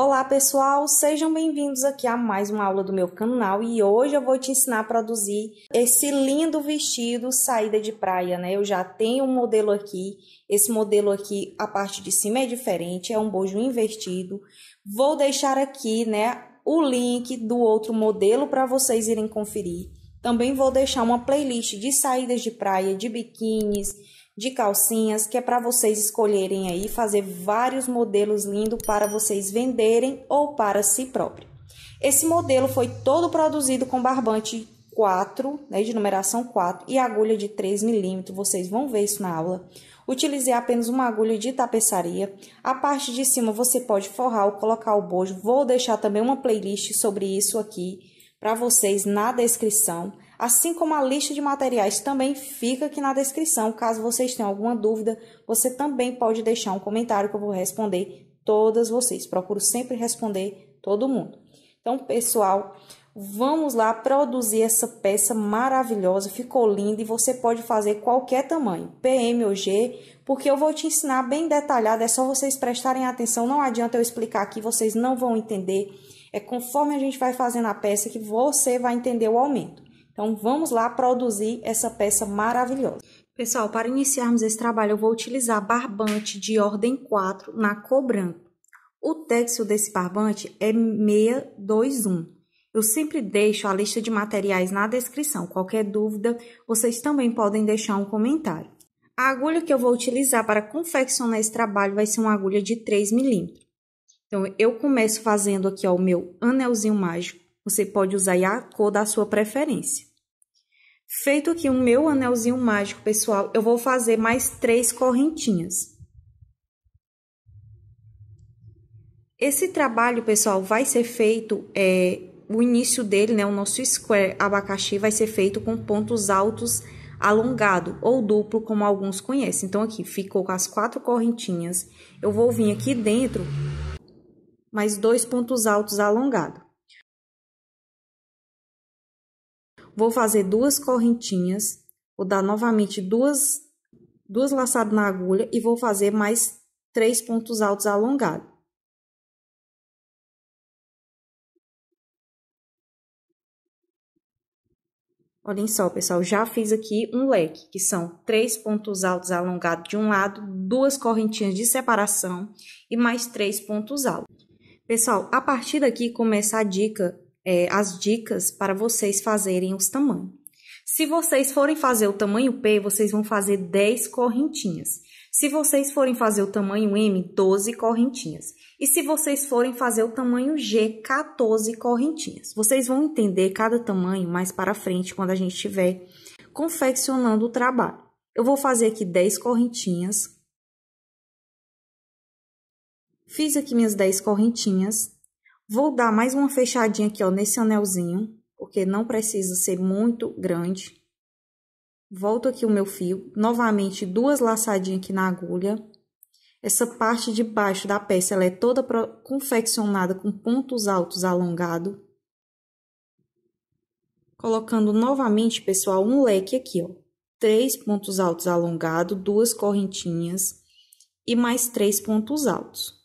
Olá pessoal, sejam bem-vindos aqui a mais uma aula do meu canal e hoje eu vou te ensinar a produzir esse lindo vestido saída de praia, né? Eu já tenho um modelo aqui, esse modelo aqui, a parte de cima é diferente, é um bojo invertido. Vou deixar aqui, né, o link do outro modelo para vocês irem conferir. Também vou deixar uma playlist de saídas de praia, de biquínis, de calcinhas que é para vocês escolherem aí, fazer vários modelos lindos para vocês venderem ou para si próprio. Esse modelo foi todo produzido com barbante 4, né, de numeração 4 e agulha de 3 milímetros, vocês vão ver isso na aula. Utilizei apenas uma agulha de tapeçaria. A parte de cima você pode forrar ou colocar o bojo. Vou deixar também uma playlist sobre isso aqui para vocês na descrição assim como a lista de materiais também fica aqui na descrição. Caso vocês tenham alguma dúvida, você também pode deixar um comentário que eu vou responder todas vocês. Procuro sempre responder todo mundo. Então, pessoal, vamos lá produzir essa peça maravilhosa, ficou linda e você pode fazer qualquer tamanho, PM ou G, porque eu vou te ensinar bem detalhado, é só vocês prestarem atenção, não adianta eu explicar aqui, vocês não vão entender. É conforme a gente vai fazendo a peça que você vai entender o aumento. Então vamos lá produzir essa peça maravilhosa. Pessoal, para iniciarmos esse trabalho, eu vou utilizar barbante de ordem 4 na cor branca. O texto desse barbante é 621. Eu sempre deixo a lista de materiais na descrição. Qualquer dúvida, vocês também podem deixar um comentário. A agulha que eu vou utilizar para confeccionar esse trabalho vai ser uma agulha de 3 milímetros. Então, eu começo fazendo aqui ó, o meu anelzinho mágico. Você pode usar a cor da sua preferência. Feito aqui o um meu anelzinho mágico, pessoal, eu vou fazer mais três correntinhas. Esse trabalho, pessoal, vai ser feito, é, o início dele, né, o nosso square abacaxi, vai ser feito com pontos altos alongado ou duplo, como alguns conhecem. Então, aqui ficou com as quatro correntinhas. Eu vou vir aqui dentro, mais dois pontos altos alongado. Vou fazer duas correntinhas, vou dar novamente duas, duas laçadas na agulha e vou fazer mais três pontos altos alongados. Olhem só, pessoal, já fiz aqui um leque, que são três pontos altos alongados de um lado, duas correntinhas de separação e mais três pontos altos. Pessoal, a partir daqui começa a dica é, as dicas para vocês fazerem os tamanhos. Se vocês forem fazer o tamanho P, vocês vão fazer 10 correntinhas. Se vocês forem fazer o tamanho M, 12 correntinhas. E se vocês forem fazer o tamanho G, 14 correntinhas. Vocês vão entender cada tamanho mais para frente quando a gente estiver confeccionando o trabalho. Eu vou fazer aqui 10 correntinhas. Fiz aqui minhas 10 correntinhas. Vou dar mais uma fechadinha aqui, ó, nesse anelzinho, porque não precisa ser muito grande. Volto aqui o meu fio, novamente duas laçadinhas aqui na agulha. Essa parte de baixo da peça, ela é toda confeccionada com pontos altos alongado. Colocando novamente, pessoal, um leque aqui, ó. Três pontos altos alongado, duas correntinhas e mais três pontos altos.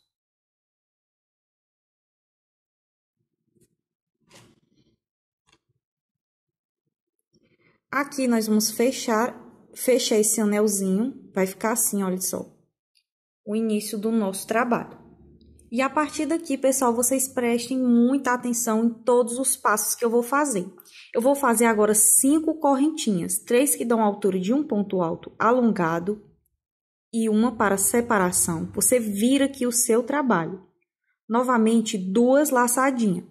Aqui nós vamos fechar, fechar esse anelzinho, vai ficar assim, olha só, o início do nosso trabalho. E a partir daqui, pessoal, vocês prestem muita atenção em todos os passos que eu vou fazer. Eu vou fazer agora cinco correntinhas, três que dão a altura de um ponto alto alongado e uma para separação. Você vira aqui o seu trabalho. Novamente, duas laçadinhas.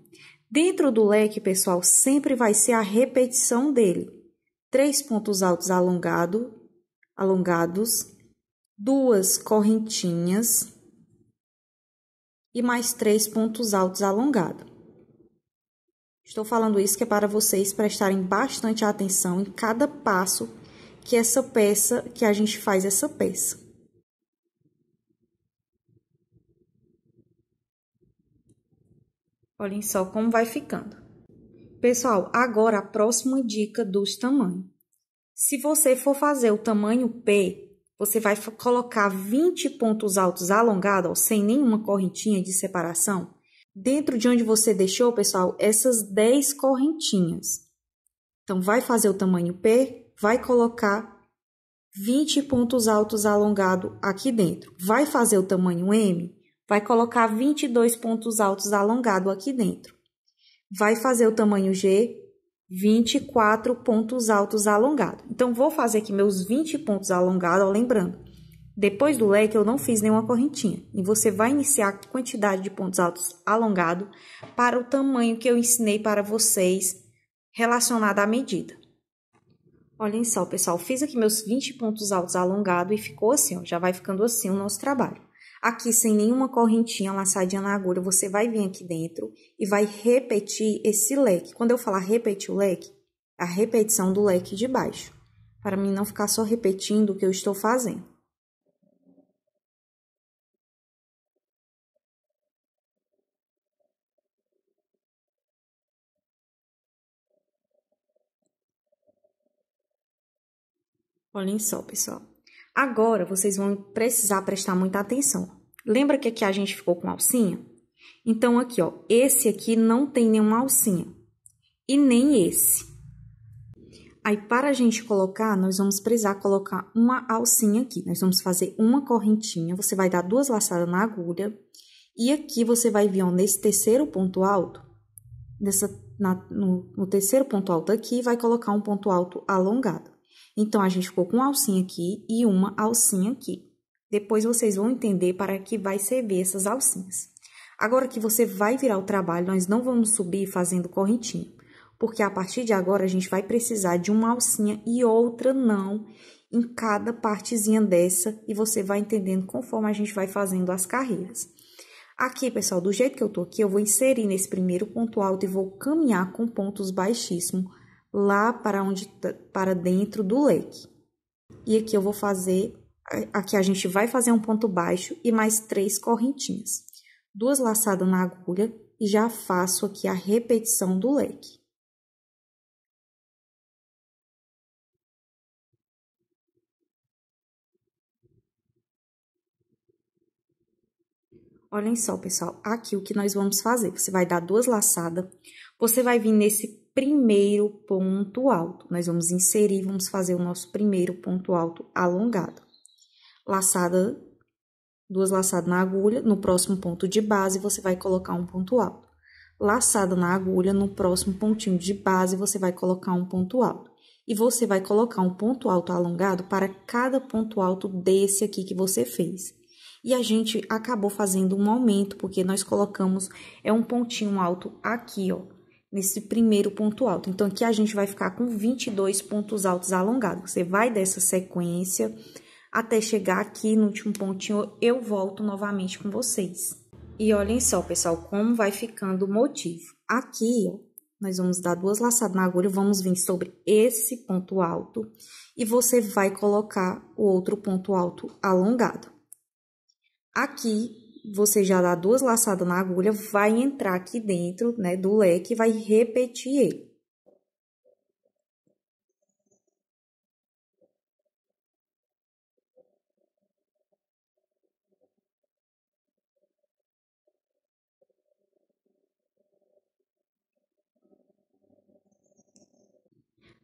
Dentro do leque, pessoal, sempre vai ser a repetição dele três pontos altos alongado, alongados, duas correntinhas e mais três pontos altos alongados. Estou falando isso que é para vocês prestarem bastante atenção em cada passo que essa peça, que a gente faz essa peça. Olhem só como vai ficando. Pessoal, agora a próxima dica dos tamanhos. Se você for fazer o tamanho P, você vai colocar 20 pontos altos alongados, sem nenhuma correntinha de separação, dentro de onde você deixou, pessoal, essas 10 correntinhas. Então, vai fazer o tamanho P, vai colocar 20 pontos altos alongados aqui dentro. Vai fazer o tamanho M, vai colocar 22 pontos altos alongados aqui dentro vai fazer o tamanho G 24 pontos altos alongados. Então, vou fazer aqui meus 20 pontos alongados, ó, lembrando, depois do leque eu não fiz nenhuma correntinha. E você vai iniciar a quantidade de pontos altos alongado para o tamanho que eu ensinei para vocês relacionado à medida. Olhem só, pessoal, fiz aqui meus 20 pontos altos alongado e ficou assim, ó, já vai ficando assim o nosso trabalho. Aqui, sem nenhuma correntinha laçadinha na agulha, você vai vir aqui dentro e vai repetir esse leque. Quando eu falar repetir o leque, a repetição do leque de baixo, para mim não ficar só repetindo o que eu estou fazendo. Olhem só, pessoal. Agora vocês vão precisar prestar muita atenção. Lembra que aqui a gente ficou com alcinha? Então aqui, ó, esse aqui não tem nenhuma alcinha. E nem esse. Aí para a gente colocar, nós vamos precisar colocar uma alcinha aqui. Nós vamos fazer uma correntinha, você vai dar duas laçadas na agulha. E aqui você vai vir, ó, nesse terceiro ponto alto, dessa, na, no, no terceiro ponto alto aqui, vai colocar um ponto alto alongado. Então, a gente ficou com uma alcinha aqui e uma alcinha aqui. Depois vocês vão entender para que vai servir essas alcinhas. Agora que você vai virar o trabalho, nós não vamos subir fazendo correntinha, porque a partir de agora a gente vai precisar de uma alcinha e outra não em cada partezinha dessa e você vai entendendo conforme a gente vai fazendo as carreiras. Aqui, pessoal, do jeito que eu tô aqui, eu vou inserir nesse primeiro ponto alto e vou caminhar com pontos baixíssimos lá para onde para dentro do leque. E aqui eu vou fazer, aqui a gente vai fazer um ponto baixo e mais três correntinhas. Duas laçadas na agulha e já faço aqui a repetição do leque. Olhem só, pessoal, aqui o que nós vamos fazer. Você vai dar duas laçadas, você vai vir nesse primeiro ponto alto. Nós vamos inserir, vamos fazer o nosso primeiro ponto alto alongado. Laçada, duas laçadas na agulha, no próximo ponto de base você vai colocar um ponto alto. Laçada na agulha, no próximo pontinho de base você vai colocar um ponto alto. E você vai colocar um ponto alto alongado para cada ponto alto desse aqui que você fez e a gente acabou fazendo um aumento, porque nós colocamos é um pontinho alto aqui, ó nesse primeiro ponto alto. Então, aqui a gente vai ficar com 22 pontos altos alongados. Você vai dessa sequência até chegar aqui no último pontinho, eu volto novamente com vocês. E olhem só, pessoal, como vai ficando o motivo. Aqui, nós vamos dar duas laçadas na agulha, vamos vir sobre esse ponto alto e você vai colocar o outro ponto alto alongado. Aqui, você já dá duas laçadas na agulha, vai entrar aqui dentro, né, do leque e vai repetir ele.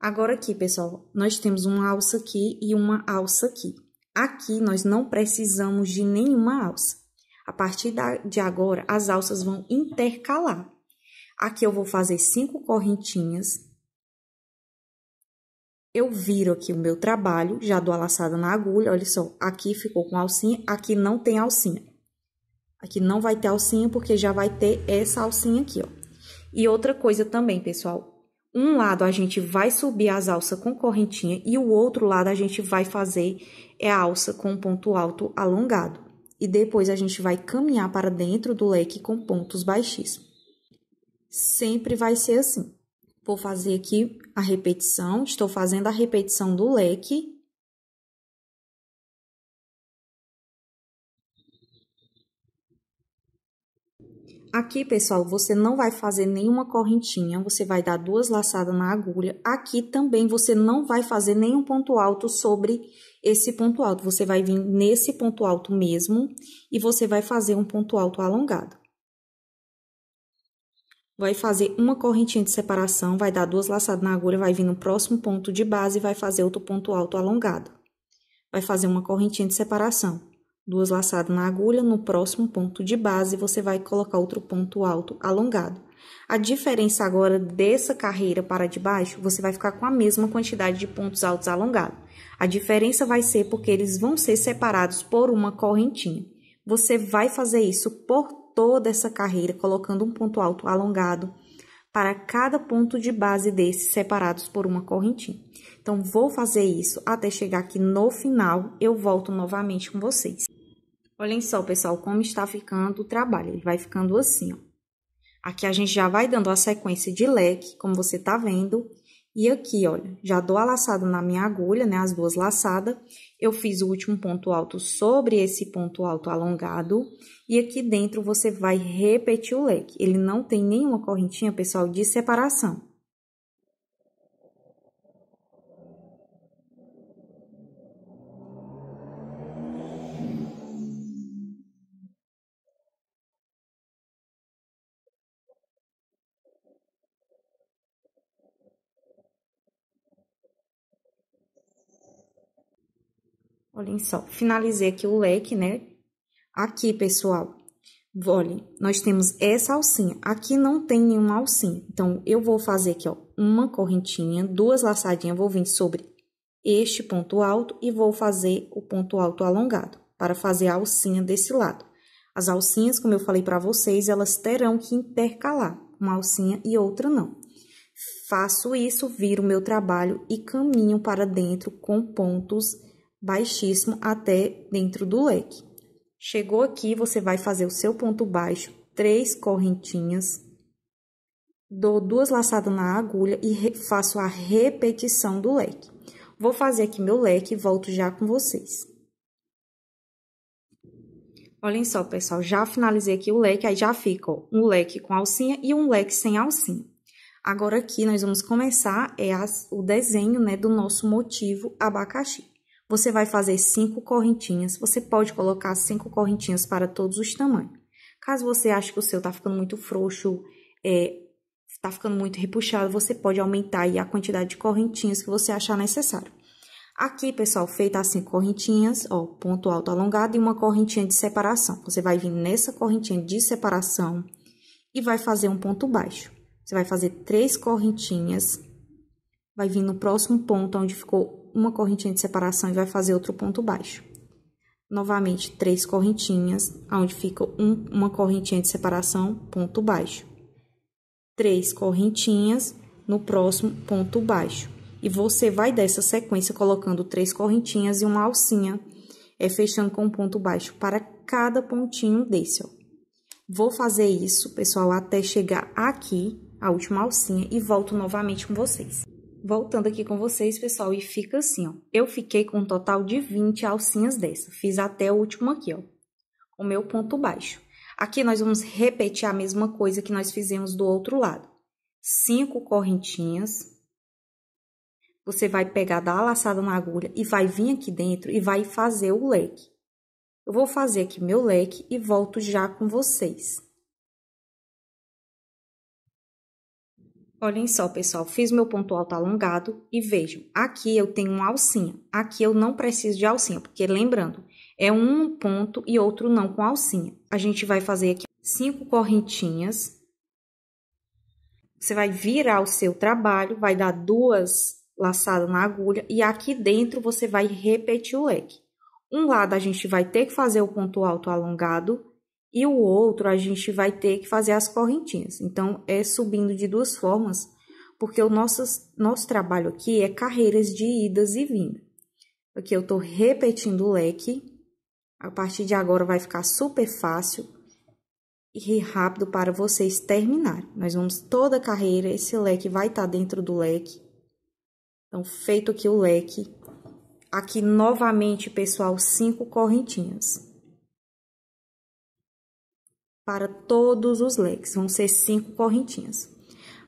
Agora aqui, pessoal, nós temos uma alça aqui e uma alça aqui. Aqui, nós não precisamos de nenhuma alça. A partir de agora, as alças vão intercalar. Aqui eu vou fazer cinco correntinhas. Eu viro aqui o meu trabalho, já dou a laçada na agulha, olha só, aqui ficou com alcinha, aqui não tem alcinha. Aqui não vai ter alcinha, porque já vai ter essa alcinha aqui, ó. E outra coisa também, pessoal, um lado a gente vai subir as alças com correntinha e o outro lado a gente vai fazer é a alça com ponto alto alongado e depois a gente vai caminhar para dentro do leque com pontos baixíssimos. Sempre vai ser assim. Vou fazer aqui a repetição, estou fazendo a repetição do leque. Aqui, pessoal, você não vai fazer nenhuma correntinha, você vai dar duas laçadas na agulha. Aqui também você não vai fazer nenhum ponto alto sobre esse ponto alto. Você vai vir nesse ponto alto mesmo e você vai fazer um ponto alto alongado. Vai fazer uma correntinha de separação, vai dar duas laçadas na agulha, vai vir no próximo ponto de base e vai fazer outro ponto alto alongado. Vai fazer uma correntinha de separação, duas laçadas na agulha, no próximo ponto de base você vai colocar outro ponto alto alongado. A diferença agora dessa carreira para de baixo, você vai ficar com a mesma quantidade de pontos altos alongados. A diferença vai ser porque eles vão ser separados por uma correntinha. Você vai fazer isso por toda essa carreira, colocando um ponto alto alongado para cada ponto de base desses separados por uma correntinha. Então, vou fazer isso até chegar aqui no final, eu volto novamente com vocês. Olhem só, pessoal, como está ficando o trabalho. Ele vai ficando assim, ó. Aqui a gente já vai dando a sequência de leque, como você tá vendo, e aqui, olha, já dou a laçada na minha agulha, né, as duas laçadas. Eu fiz o último ponto alto sobre esse ponto alto alongado. E aqui dentro você vai repetir o leque. Ele não tem nenhuma correntinha, pessoal, de separação. Olhem só, finalizei aqui o leque, né? Aqui, pessoal, olhem, nós temos essa alcinha. Aqui não tem nenhuma alcinha. Então, eu vou fazer aqui, ó, uma correntinha, duas laçadinhas, vou vir sobre este ponto alto e vou fazer o ponto alto alongado para fazer a alcinha desse lado. As alcinhas, como eu falei para vocês, elas terão que intercalar uma alcinha e outra não. Faço isso, viro meu trabalho e caminho para dentro com pontos baixíssimo até dentro do leque. Chegou aqui, você vai fazer o seu ponto baixo, três correntinhas, dou duas laçadas na agulha e faço a repetição do leque. Vou fazer aqui meu leque e volto já com vocês. Olhem só, pessoal, já finalizei aqui o leque, aí já fica ó, um leque com alcinha e um leque sem alcinha. Agora aqui nós vamos começar é as, o desenho né, do nosso motivo abacaxi. Você vai fazer cinco correntinhas. Você pode colocar cinco correntinhas para todos os tamanhos. Caso você ache que o seu está ficando muito frouxo, é, tá ficando muito repuxado, você pode aumentar aí a quantidade de correntinhas que você achar necessário. Aqui, pessoal, feita assim correntinhas, ó, ponto alto alongado e uma correntinha de separação. Você vai vir nessa correntinha de separação e vai fazer um ponto baixo. Você vai fazer três correntinhas, vai vir no próximo ponto onde ficou uma correntinha de separação e vai fazer outro ponto baixo. Novamente, três correntinhas, onde fica um, uma correntinha de separação, ponto baixo. Três correntinhas no próximo ponto baixo. E você vai dar essa sequência colocando três correntinhas e uma alcinha, é, fechando com um ponto baixo para cada pontinho desse, ó. Vou fazer isso, pessoal, até chegar aqui, a última alcinha, e volto novamente com vocês voltando aqui com vocês, pessoal, e fica assim, ó. Eu fiquei com um total de 20 alcinhas dessa. Fiz até o último aqui, ó. O meu ponto baixo. Aqui nós vamos repetir a mesma coisa que nós fizemos do outro lado. Cinco correntinhas. Você vai pegar, dar a laçada na agulha e vai vir aqui dentro e vai fazer o leque. Eu vou fazer aqui meu leque e volto já com vocês. Olhem só, pessoal, fiz meu ponto alto alongado e vejam, aqui eu tenho uma alcinha, aqui eu não preciso de alcinha, porque lembrando, é um ponto e outro não com alcinha. A gente vai fazer aqui cinco correntinhas. Você vai virar o seu trabalho, vai dar duas laçadas na agulha e aqui dentro você vai repetir o leque. Um lado a gente vai ter que fazer o ponto alto alongado e o outro a gente vai ter que fazer as correntinhas. Então, é subindo de duas formas, porque o nosso, nosso trabalho aqui é carreiras de idas e vindas. Aqui eu estou repetindo o leque, a partir de agora vai ficar super fácil e rápido para vocês terminarem. Nós vamos toda a carreira, esse leque vai estar tá dentro do leque. Então, feito aqui o leque, aqui novamente, pessoal, cinco correntinhas para todos os leques, vão ser cinco correntinhas.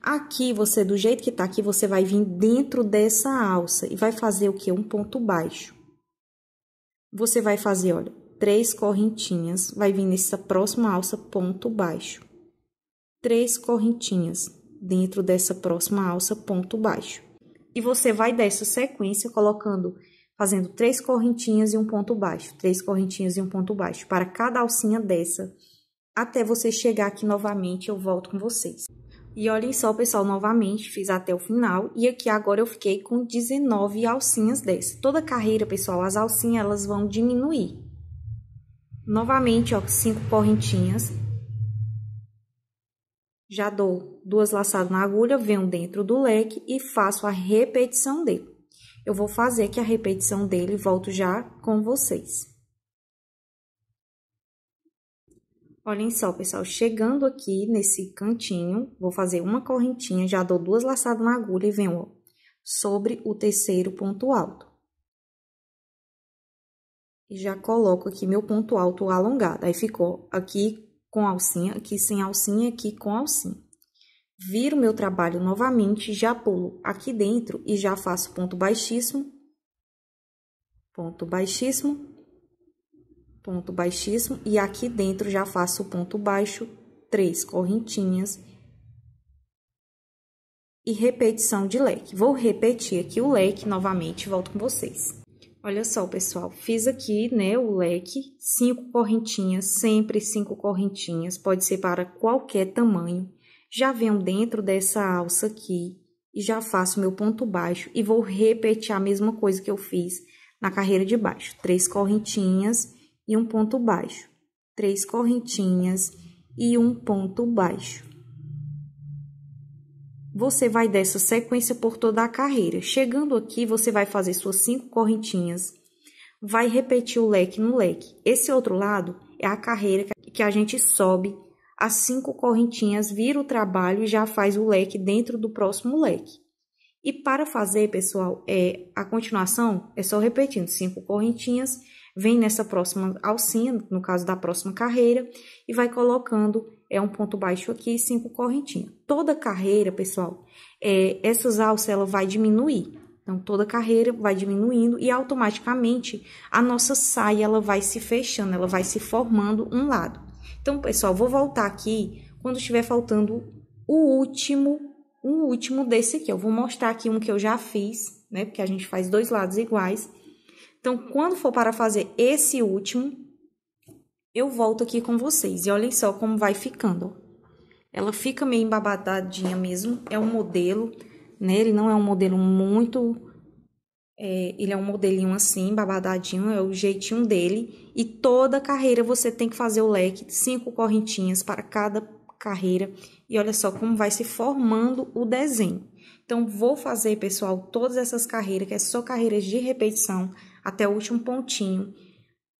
Aqui, você, do jeito que tá aqui, você vai vir dentro dessa alça e vai fazer o que? Um ponto baixo. Você vai fazer, olha, três correntinhas, vai vir nessa próxima alça, ponto baixo. Três correntinhas dentro dessa próxima alça, ponto baixo. E você vai dessa sequência colocando, fazendo três correntinhas e um ponto baixo, três correntinhas e um ponto baixo, para cada alcinha dessa até você chegar aqui novamente, eu volto com vocês. E olhem só, pessoal, novamente fiz até o final e aqui agora eu fiquei com 19 alcinhas dessa. Toda carreira, pessoal, as alcinhas elas vão diminuir. Novamente, ó, cinco correntinhas. Já dou duas laçadas na agulha, venho dentro do leque e faço a repetição dele. Eu vou fazer aqui a repetição dele e volto já com vocês. Olhem só, pessoal, chegando aqui nesse cantinho, vou fazer uma correntinha, já dou duas laçadas na agulha e venho, ó, sobre o terceiro ponto alto. E já coloco aqui meu ponto alto alongado. Aí ficou aqui com alcinha, aqui sem alcinha, aqui com alcinha. Viro meu trabalho novamente, já pulo aqui dentro e já faço ponto baixíssimo, ponto baixíssimo, ponto baixíssimo, e aqui dentro já faço ponto baixo, três correntinhas e repetição de leque. Vou repetir aqui o leque novamente, volto com vocês. Olha só, pessoal, fiz aqui, né, o leque, cinco correntinhas, sempre cinco correntinhas, pode ser para qualquer tamanho. Já venho dentro dessa alça aqui e já faço meu ponto baixo e vou repetir a mesma coisa que eu fiz na carreira de baixo. Três correntinhas e um ponto baixo, três correntinhas e um ponto baixo. Você vai dessa sequência por toda a carreira. Chegando aqui, você vai fazer suas cinco correntinhas, vai repetir o leque no leque. Esse outro lado é a carreira que a gente sobe as cinco correntinhas, vira o trabalho e já faz o leque dentro do próximo leque. E para fazer, pessoal, é a continuação é só repetindo cinco correntinhas vem nessa próxima alcinha, no caso da próxima carreira, e vai colocando é um ponto baixo aqui, cinco correntinhas. Toda carreira, pessoal, é, essas alças ela vai diminuir. Então, toda carreira vai diminuindo e automaticamente a nossa saia ela vai se fechando, ela vai se formando um lado. Então, pessoal, vou voltar aqui quando estiver faltando o último, o último desse aqui. Eu vou mostrar aqui um que eu já fiz, né? Porque a gente faz dois lados iguais. Então, quando for para fazer esse último, eu volto aqui com vocês. E olhem só como vai ficando. Ela fica meio embabadadinha mesmo. É um modelo, né? Ele não é um modelo muito... É, ele é um modelinho assim, babadadinho, é o jeitinho dele. E toda carreira você tem que fazer o leque, cinco correntinhas para cada carreira. E olha só como vai se formando o desenho. Então, vou fazer, pessoal, todas essas carreiras, que é só carreiras de repetição, até o último pontinho,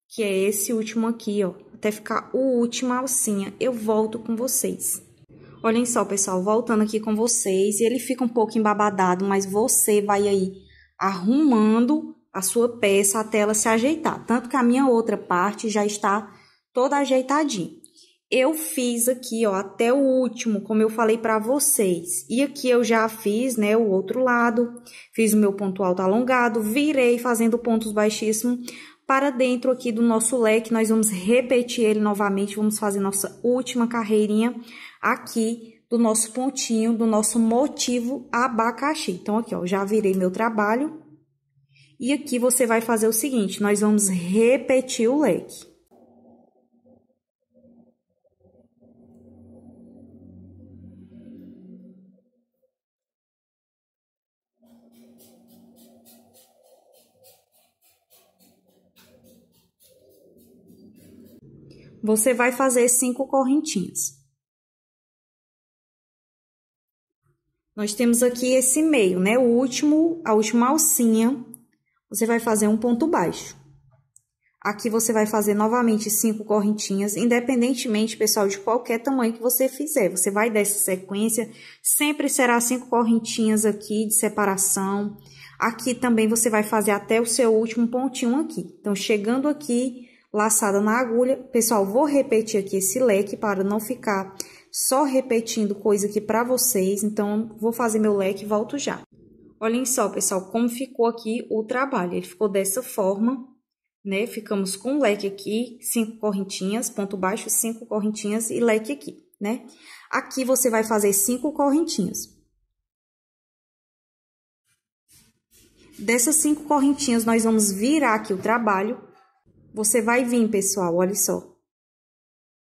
que é esse último aqui, ó, até ficar o último alcinha. Eu volto com vocês. Olhem só, pessoal, voltando aqui com vocês, ele fica um pouco embabadado, mas você vai aí arrumando a sua peça até ela se ajeitar. Tanto que a minha outra parte já está toda ajeitadinha eu fiz aqui, ó, até o último, como eu falei para vocês. E aqui eu já fiz, né, o outro lado, fiz o meu ponto alto alongado, virei fazendo pontos baixíssimos para dentro aqui do nosso leque. Nós vamos repetir ele novamente, vamos fazer nossa última carreirinha aqui do nosso pontinho, do nosso motivo abacaxi. Então, aqui, ó, já virei meu trabalho. E aqui você vai fazer o seguinte, nós vamos repetir o leque. você vai fazer cinco correntinhas. Nós temos aqui esse meio, né? O último, a última alcinha, você vai fazer um ponto baixo. Aqui você vai fazer novamente cinco correntinhas, independentemente, pessoal, de qualquer tamanho que você fizer. Você vai dessa sequência, sempre será cinco correntinhas aqui de separação. Aqui também você vai fazer até o seu último pontinho aqui. Então, chegando aqui, laçada na agulha. Pessoal, vou repetir aqui esse leque para não ficar só repetindo coisa aqui para vocês. Então, vou fazer meu leque e volto já. Olhem só, pessoal, como ficou aqui o trabalho. Ele ficou dessa forma, né? Ficamos com leque aqui, cinco correntinhas, ponto baixo, cinco correntinhas e leque aqui, né? Aqui você vai fazer cinco correntinhas. Dessas cinco correntinhas, nós vamos virar aqui o trabalho você vai vir, pessoal, olha só.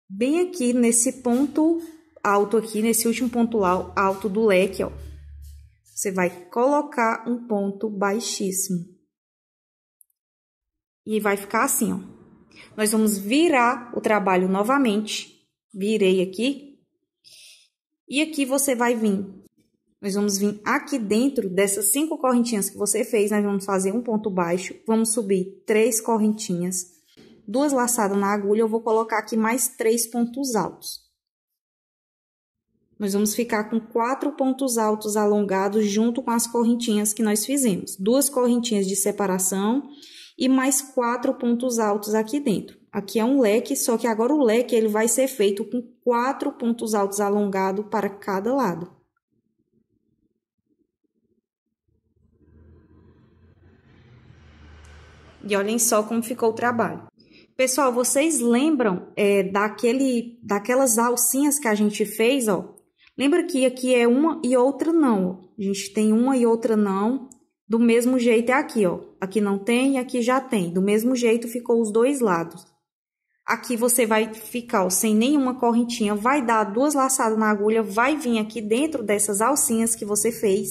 Bem aqui nesse ponto alto aqui, nesse último ponto alto do leque, ó. Você vai colocar um ponto baixíssimo. E vai ficar assim, ó. Nós vamos virar o trabalho novamente. Virei aqui. E aqui você vai vir. Nós vamos vir aqui dentro dessas cinco correntinhas que você fez. Nós vamos fazer um ponto baixo. Vamos subir três correntinhas duas laçadas na agulha, eu vou colocar aqui mais três pontos altos. Nós vamos ficar com quatro pontos altos alongados junto com as correntinhas que nós fizemos. Duas correntinhas de separação e mais quatro pontos altos aqui dentro. Aqui é um leque, só que agora o leque ele vai ser feito com quatro pontos altos alongados para cada lado. E olhem só como ficou o trabalho. Pessoal, vocês lembram é, daquele, daquelas alcinhas que a gente fez, ó? Lembra que aqui é uma e outra não, ó. A gente tem uma e outra não, do mesmo jeito é aqui, ó. Aqui não tem e aqui já tem. Do mesmo jeito ficou os dois lados. Aqui você vai ficar ó, sem nenhuma correntinha, vai dar duas laçadas na agulha, vai vir aqui dentro dessas alcinhas que você fez.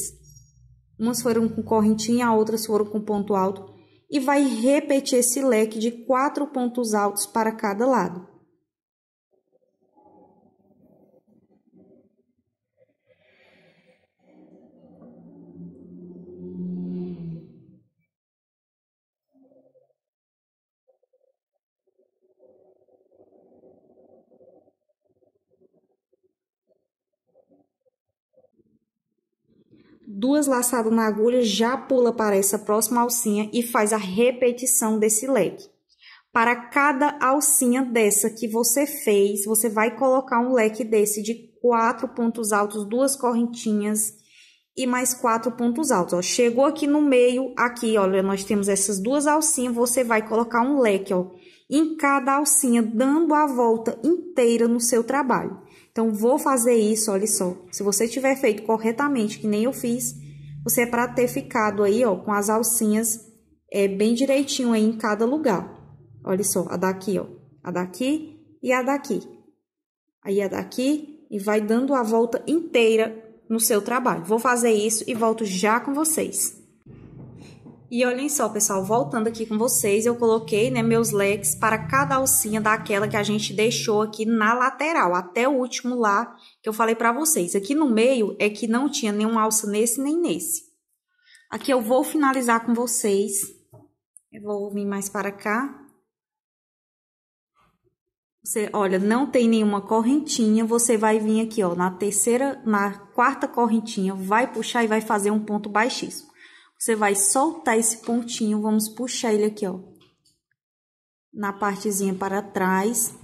Umas foram com correntinha, outras foram com ponto alto e vai repetir esse leque de quatro pontos altos para cada lado. duas laçadas na agulha, já pula para essa próxima alcinha e faz a repetição desse leque. Para cada alcinha dessa que você fez, você vai colocar um leque desse de quatro pontos altos, duas correntinhas e mais quatro pontos altos. Ó. Chegou aqui no meio, aqui, olha, nós temos essas duas alcinhas, você vai colocar um leque, ó, em cada alcinha, dando a volta inteira no seu trabalho. Então, vou fazer isso, olha só. Se você tiver feito corretamente, que nem eu fiz, você é para ter ficado aí, ó, com as alcinhas é, bem direitinho aí em cada lugar. Olha só, a daqui, ó. A daqui e a daqui. Aí a daqui e vai dando a volta inteira no seu trabalho. Vou fazer isso e volto já com vocês. E olhem só, pessoal, voltando aqui com vocês, eu coloquei né, meus leques para cada alcinha daquela que a gente deixou aqui na lateral, até o último lá que eu falei para vocês. Aqui no meio é que não tinha nenhum alça nesse nem nesse. Aqui eu vou finalizar com vocês. Eu vou vir mais para cá. Você, olha, não tem nenhuma correntinha, você vai vir aqui, ó, na terceira, na quarta correntinha, vai puxar e vai fazer um ponto baixíssimo. Você vai soltar esse pontinho, vamos puxar ele aqui, ó. Na partezinha para trás.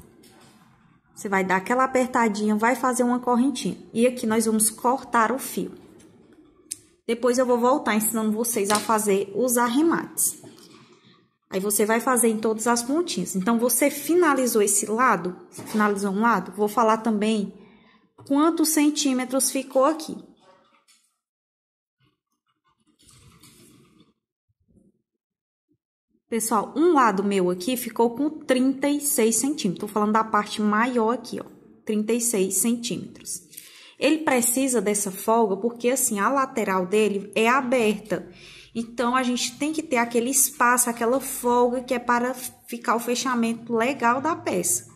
Você vai dar aquela apertadinha, vai fazer uma correntinha. E aqui nós vamos cortar o fio. Depois eu vou voltar ensinando vocês a fazer os arremates. Aí você vai fazer em todas as pontinhas. Então, você finalizou esse lado, finalizou um lado, vou falar também quantos centímetros ficou aqui. Pessoal, um lado meu aqui ficou com 36 centímetros. Estou falando da parte maior aqui, ó, 36 centímetros. Ele precisa dessa folga porque, assim, a lateral dele é aberta. Então, a gente tem que ter aquele espaço, aquela folga que é para ficar o fechamento legal da peça.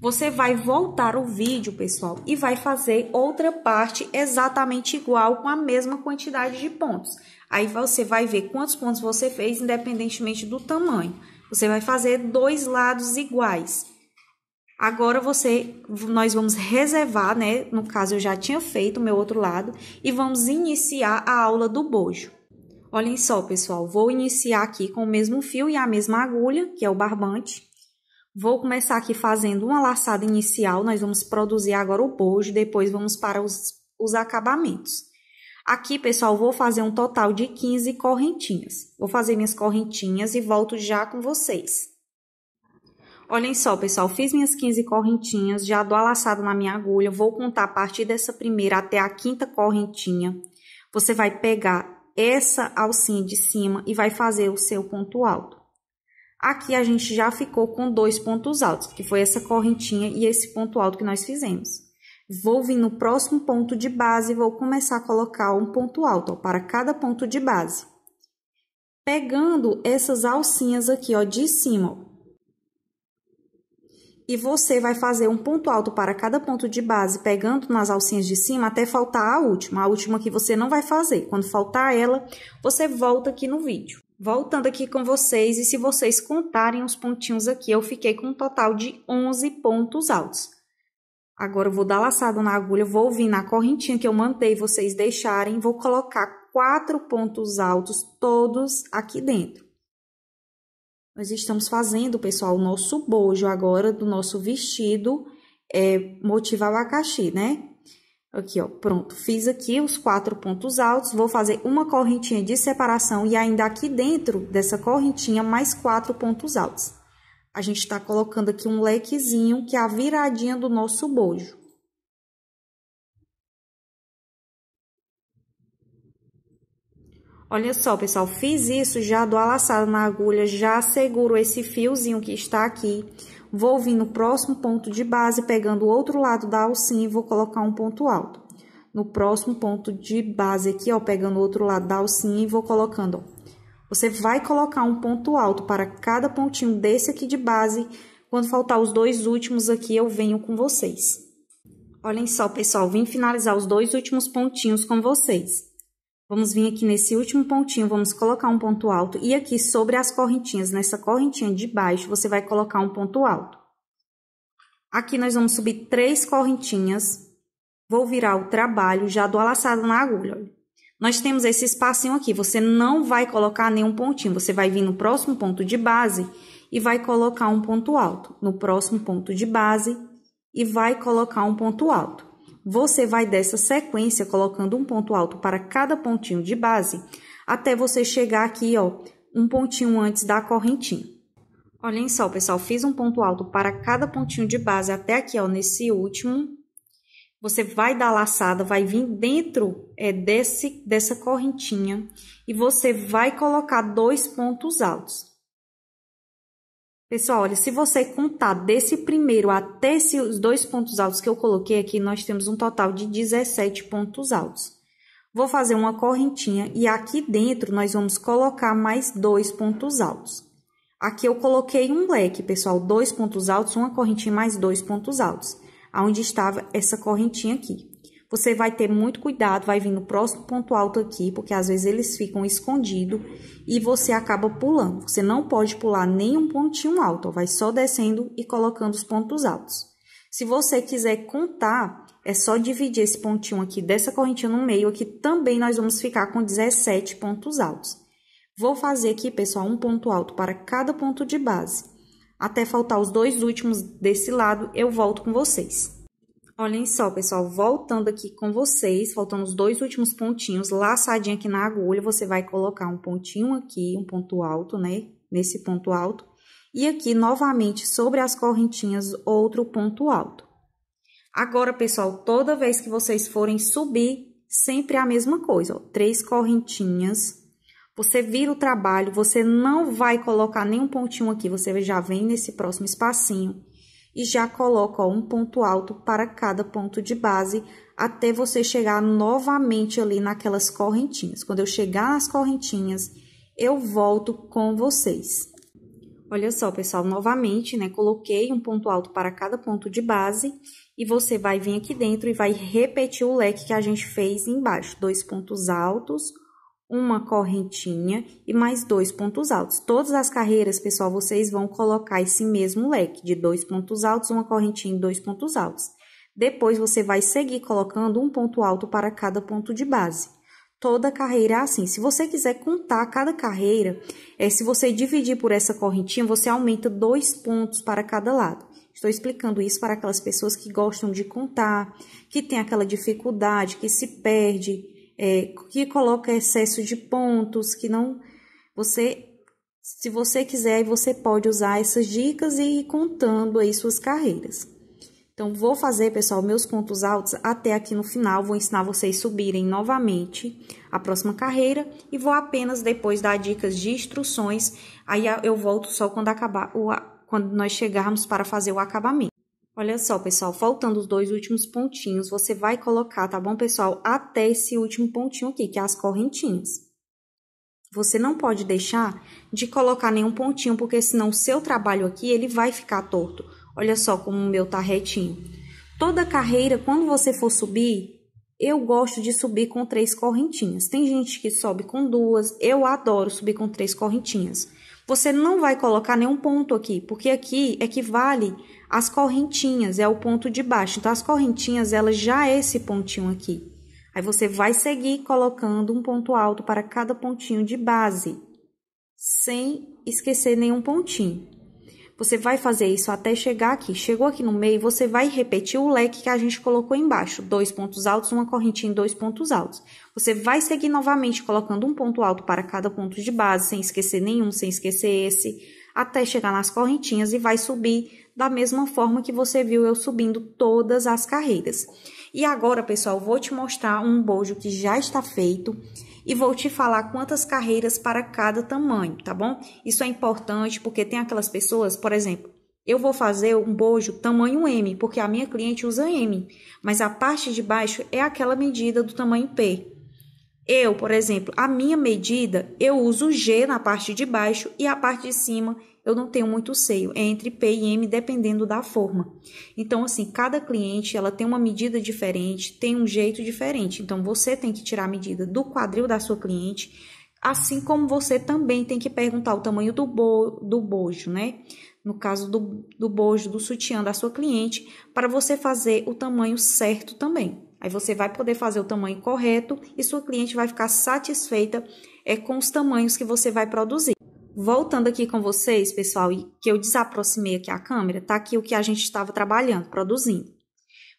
Você vai voltar o vídeo, pessoal, e vai fazer outra parte exatamente igual com a mesma quantidade de pontos. Aí você vai ver quantos pontos você fez, independentemente do tamanho. Você vai fazer dois lados iguais. Agora você, nós vamos reservar, né? No caso, eu já tinha feito o meu outro lado e vamos iniciar a aula do bojo. Olhem só, pessoal, vou iniciar aqui com o mesmo fio e a mesma agulha, que é o barbante. Vou começar aqui fazendo uma laçada inicial, nós vamos produzir agora o bojo, depois vamos para os, os acabamentos. Aqui, pessoal, vou fazer um total de 15 correntinhas. Vou fazer minhas correntinhas e volto já com vocês. Olhem só, pessoal, fiz minhas 15 correntinhas, já dou a laçada na minha agulha, vou contar a partir dessa primeira até a quinta correntinha. Você vai pegar essa alcinha de cima e vai fazer o seu ponto alto. Aqui a gente já ficou com dois pontos altos, que foi essa correntinha e esse ponto alto que nós fizemos. Vou vir no próximo ponto de base e vou começar a colocar um ponto alto ó, para cada ponto de base. Pegando essas alcinhas aqui, ó, de cima. Ó, e você vai fazer um ponto alto para cada ponto de base, pegando nas alcinhas de cima até faltar a última, a última que você não vai fazer. Quando faltar ela, você volta aqui no vídeo. Voltando aqui com vocês, e se vocês contarem os pontinhos aqui, eu fiquei com um total de 11 pontos altos. Agora eu vou dar laçada na agulha, vou vir na correntinha que eu mantei vocês deixarem, vou colocar quatro pontos altos todos aqui dentro. Nós estamos fazendo, pessoal, o nosso bojo agora do nosso vestido é, motivo abacaxi, né? Aqui, ó, pronto. Fiz aqui os quatro pontos altos, vou fazer uma correntinha de separação e ainda aqui dentro dessa correntinha mais quatro pontos altos. A gente está colocando aqui um lequezinho que é a viradinha do nosso bojo. Olha só, pessoal, fiz isso, já dou a laçada na agulha, já seguro esse fiozinho que está aqui. Vou vir no próximo ponto de base, pegando o outro lado da alcinha e vou colocar um ponto alto. No próximo ponto de base aqui, ó, pegando o outro lado da alcinha e vou colocando, ó, você vai colocar um ponto alto para cada pontinho desse aqui de base. Quando faltar os dois últimos aqui, eu venho com vocês. Olhem só, pessoal, vim finalizar os dois últimos pontinhos com vocês. Vamos vir aqui nesse último pontinho, vamos colocar um ponto alto. E aqui sobre as correntinhas, nessa correntinha de baixo, você vai colocar um ponto alto. Aqui nós vamos subir três correntinhas. Vou virar o trabalho já do laçada na agulha, olha. Nós temos esse espacinho aqui, você não vai colocar nenhum pontinho, você vai vir no próximo ponto de base e vai colocar um ponto alto. No próximo ponto de base e vai colocar um ponto alto. Você vai dessa sequência colocando um ponto alto para cada pontinho de base até você chegar aqui, ó, um pontinho antes da correntinha. Olhem só, pessoal, fiz um ponto alto para cada pontinho de base até aqui, ó, nesse último você vai dar laçada, vai vir dentro é, desse, dessa correntinha e você vai colocar dois pontos altos. Pessoal, olha, se você contar desse primeiro até os dois pontos altos que eu coloquei aqui, nós temos um total de 17 pontos altos. Vou fazer uma correntinha e aqui dentro nós vamos colocar mais dois pontos altos. Aqui eu coloquei um leque, pessoal, dois pontos altos, uma correntinha mais dois pontos altos aonde estava essa correntinha aqui. Você vai ter muito cuidado, vai vir no próximo ponto alto aqui, porque às vezes eles ficam escondidos e você acaba pulando. Você não pode pular nenhum pontinho alto, vai só descendo e colocando os pontos altos. Se você quiser contar, é só dividir esse pontinho aqui dessa correntinha no meio, aqui também nós vamos ficar com 17 pontos altos. Vou fazer aqui, pessoal, um ponto alto para cada ponto de base. Até faltar os dois últimos desse lado, eu volto com vocês. Olhem só, pessoal, voltando aqui com vocês, faltando os dois últimos pontinhos, laçadinho aqui na agulha, você vai colocar um pontinho aqui, um ponto alto, né? Nesse ponto alto. E aqui, novamente, sobre as correntinhas, outro ponto alto. Agora, pessoal, toda vez que vocês forem subir, sempre a mesma coisa, ó. Três correntinhas você vira o trabalho, você não vai colocar nenhum pontinho aqui, você já vem nesse próximo espacinho e já coloca ó, um ponto alto para cada ponto de base até você chegar novamente ali naquelas correntinhas. Quando eu chegar nas correntinhas, eu volto com vocês. Olha só, pessoal, novamente, né? Coloquei um ponto alto para cada ponto de base e você vai vir aqui dentro e vai repetir o leque que a gente fez embaixo. Dois pontos altos, uma correntinha e mais dois pontos altos. Todas as carreiras, pessoal, vocês vão colocar esse mesmo leque de dois pontos altos, uma correntinha e dois pontos altos. Depois, você vai seguir colocando um ponto alto para cada ponto de base. Toda carreira é assim. Se você quiser contar cada carreira, é, se você dividir por essa correntinha, você aumenta dois pontos para cada lado. Estou explicando isso para aquelas pessoas que gostam de contar, que tem aquela dificuldade, que se perde, é, que coloca excesso de pontos, que não. Você, se você quiser, você pode usar essas dicas e ir contando aí suas carreiras. Então, vou fazer, pessoal, meus pontos altos até aqui no final. Vou ensinar vocês subirem novamente a próxima carreira e vou apenas depois dar dicas de instruções. Aí eu volto só quando acabar o, quando nós chegarmos para fazer o acabamento. Olha só, pessoal, faltando os dois últimos pontinhos, você vai colocar, tá bom, pessoal? Até esse último pontinho aqui, que é as correntinhas. Você não pode deixar de colocar nenhum pontinho, porque senão o seu trabalho aqui, ele vai ficar torto. Olha só como o meu tá retinho. Toda carreira, quando você for subir, eu gosto de subir com três correntinhas. Tem gente que sobe com duas, eu adoro subir com três correntinhas. Você não vai colocar nenhum ponto aqui, porque aqui é que vale as correntinhas é o ponto de baixo. Então, as correntinhas, elas já é esse pontinho aqui. Aí, você vai seguir colocando um ponto alto para cada pontinho de base, sem esquecer nenhum pontinho. Você vai fazer isso até chegar aqui. Chegou aqui no meio, você vai repetir o leque que a gente colocou embaixo. Dois pontos altos, uma correntinha em dois pontos altos. Você vai seguir novamente colocando um ponto alto para cada ponto de base, sem esquecer nenhum, sem esquecer esse, até chegar nas correntinhas e vai subir da mesma forma que você viu eu subindo todas as carreiras. E agora, pessoal, vou te mostrar um bojo que já está feito e vou te falar quantas carreiras para cada tamanho, tá bom? Isso é importante porque tem aquelas pessoas, por exemplo, eu vou fazer um bojo tamanho M, porque a minha cliente usa M, mas a parte de baixo é aquela medida do tamanho P. Eu, por exemplo, a minha medida, eu uso G na parte de baixo e a parte de cima eu não tenho muito seio, é entre P e M dependendo da forma. Então assim, cada cliente ela tem uma medida diferente, tem um jeito diferente. Então você tem que tirar a medida do quadril da sua cliente, assim como você também tem que perguntar o tamanho do, bo, do bojo, né? No caso do, do bojo, do sutiã da sua cliente, para você fazer o tamanho certo também. Aí você vai poder fazer o tamanho correto e sua cliente vai ficar satisfeita é, com os tamanhos que você vai produzir. Voltando aqui com vocês, pessoal, e que eu desaproximei aqui a câmera, tá aqui o que a gente estava trabalhando, produzindo.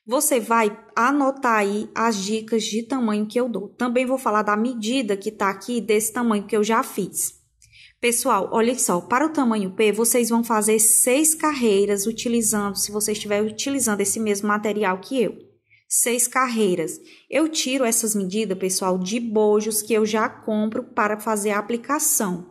Você vai anotar aí as dicas de tamanho que eu dou. Também vou falar da medida que tá aqui desse tamanho que eu já fiz. Pessoal, olha só, para o tamanho P, vocês vão fazer seis carreiras utilizando, se você estiver utilizando esse mesmo material que eu. Seis carreiras. Eu tiro essas medidas, pessoal, de bojos que eu já compro para fazer a aplicação.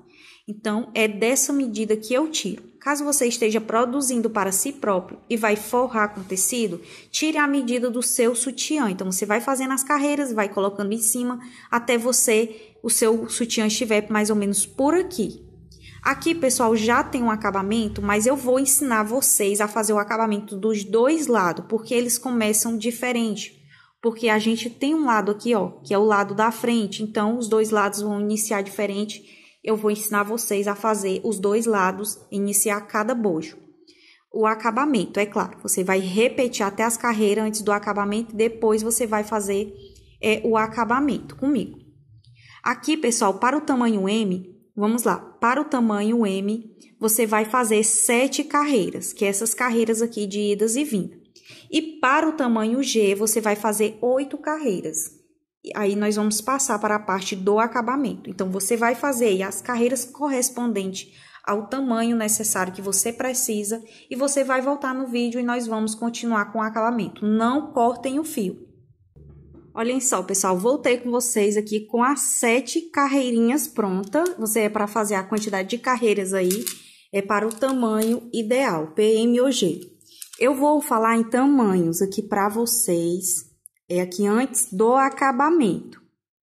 Então, é dessa medida que eu tiro. Caso você esteja produzindo para si próprio e vai forrar com tecido, tire a medida do seu sutiã. Então, você vai fazendo as carreiras, vai colocando em cima, até você, o seu sutiã estiver mais ou menos por aqui. Aqui, pessoal, já tem um acabamento, mas eu vou ensinar vocês a fazer o acabamento dos dois lados, porque eles começam diferente porque a gente tem um lado aqui, ó, que é o lado da frente, então os dois lados vão iniciar diferente eu vou ensinar vocês a fazer os dois lados, iniciar cada bojo. O acabamento, é claro, você vai repetir até as carreiras antes do acabamento, depois você vai fazer é, o acabamento comigo. Aqui, pessoal, para o tamanho M, vamos lá, para o tamanho M, você vai fazer sete carreiras, que é essas carreiras aqui de idas e vindas. E para o tamanho G, você vai fazer oito carreiras aí nós vamos passar para a parte do acabamento. Então, você vai fazer as carreiras correspondentes ao tamanho necessário que você precisa e você vai voltar no vídeo e nós vamos continuar com o acabamento. Não cortem o fio. Olhem só, pessoal, voltei com vocês aqui com as sete carreirinhas prontas. Você é para fazer a quantidade de carreiras aí, é para o tamanho ideal, PM ou G. Eu vou falar em tamanhos aqui para vocês é aqui antes do acabamento.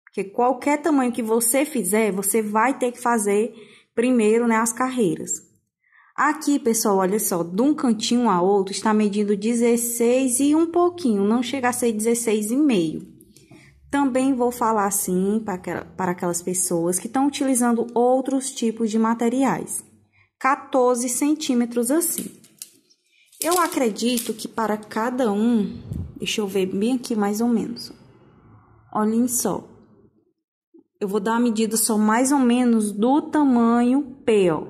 Porque qualquer tamanho que você fizer, você vai ter que fazer primeiro né, as carreiras. Aqui, pessoal, olha só, de um cantinho a outro está medindo 16 e um pouquinho, não chega a ser 16,5. Também vou falar assim para, para aquelas pessoas que estão utilizando outros tipos de materiais. 14 centímetros assim. Eu acredito que para cada um Deixa eu ver bem aqui mais ou menos. Olhem só. Eu vou dar a medida só mais ou menos do tamanho P, ó.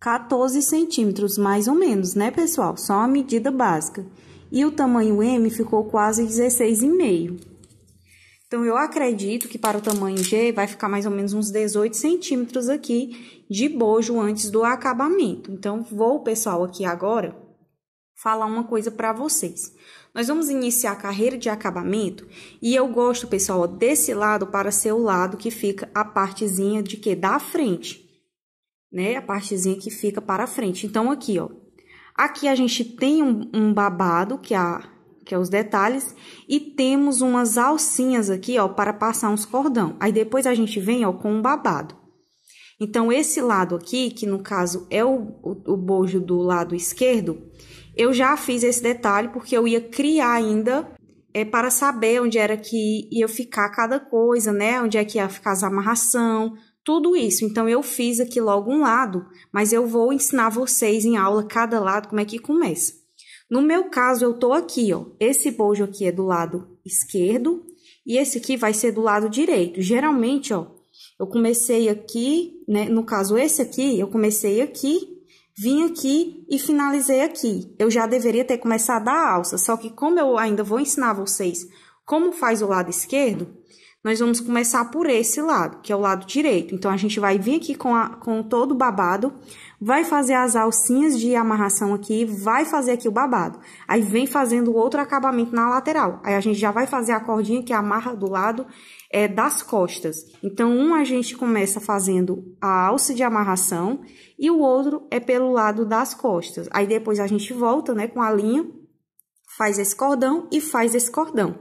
14 centímetros, mais ou menos, né, pessoal? Só a medida básica. E o tamanho M ficou quase 16,5. Então, eu acredito que para o tamanho G vai ficar mais ou menos uns 18 centímetros aqui de bojo antes do acabamento. Então, vou, pessoal, aqui agora falar uma coisa para vocês. Nós vamos iniciar a carreira de acabamento e eu gosto, pessoal, desse lado para ser o lado que fica a partezinha de que? Da frente, né? A partezinha que fica para frente. Então, aqui, ó. Aqui a gente tem um, um babado, que é, a, que é os detalhes, e temos umas alcinhas aqui, ó, para passar uns cordão. Aí depois a gente vem, ó, com um babado. Então, esse lado aqui, que no caso é o, o, o bojo do lado esquerdo, eu já fiz esse detalhe porque eu ia criar ainda é, para saber onde era que ia ficar cada coisa, né? Onde é que ia ficar as amarração, tudo isso. Então eu fiz aqui logo um lado, mas eu vou ensinar vocês em aula cada lado como é que começa. No meu caso, eu tô aqui, ó. Esse bojo aqui é do lado esquerdo e esse aqui vai ser do lado direito. Geralmente, ó, eu comecei aqui, né? No caso, esse aqui, eu comecei aqui Vim aqui e finalizei aqui. Eu já deveria ter começado a alça, só que como eu ainda vou ensinar vocês como faz o lado esquerdo, nós vamos começar por esse lado, que é o lado direito. Então, a gente vai vir aqui com, a, com todo o babado vai fazer as alcinhas de amarração aqui, vai fazer aqui o babado. Aí vem fazendo outro acabamento na lateral. Aí a gente já vai fazer a cordinha que amarra do lado é, das costas. Então, um a gente começa fazendo a alça de amarração e o outro é pelo lado das costas. Aí depois a gente volta, né, com a linha, faz esse cordão e faz esse cordão.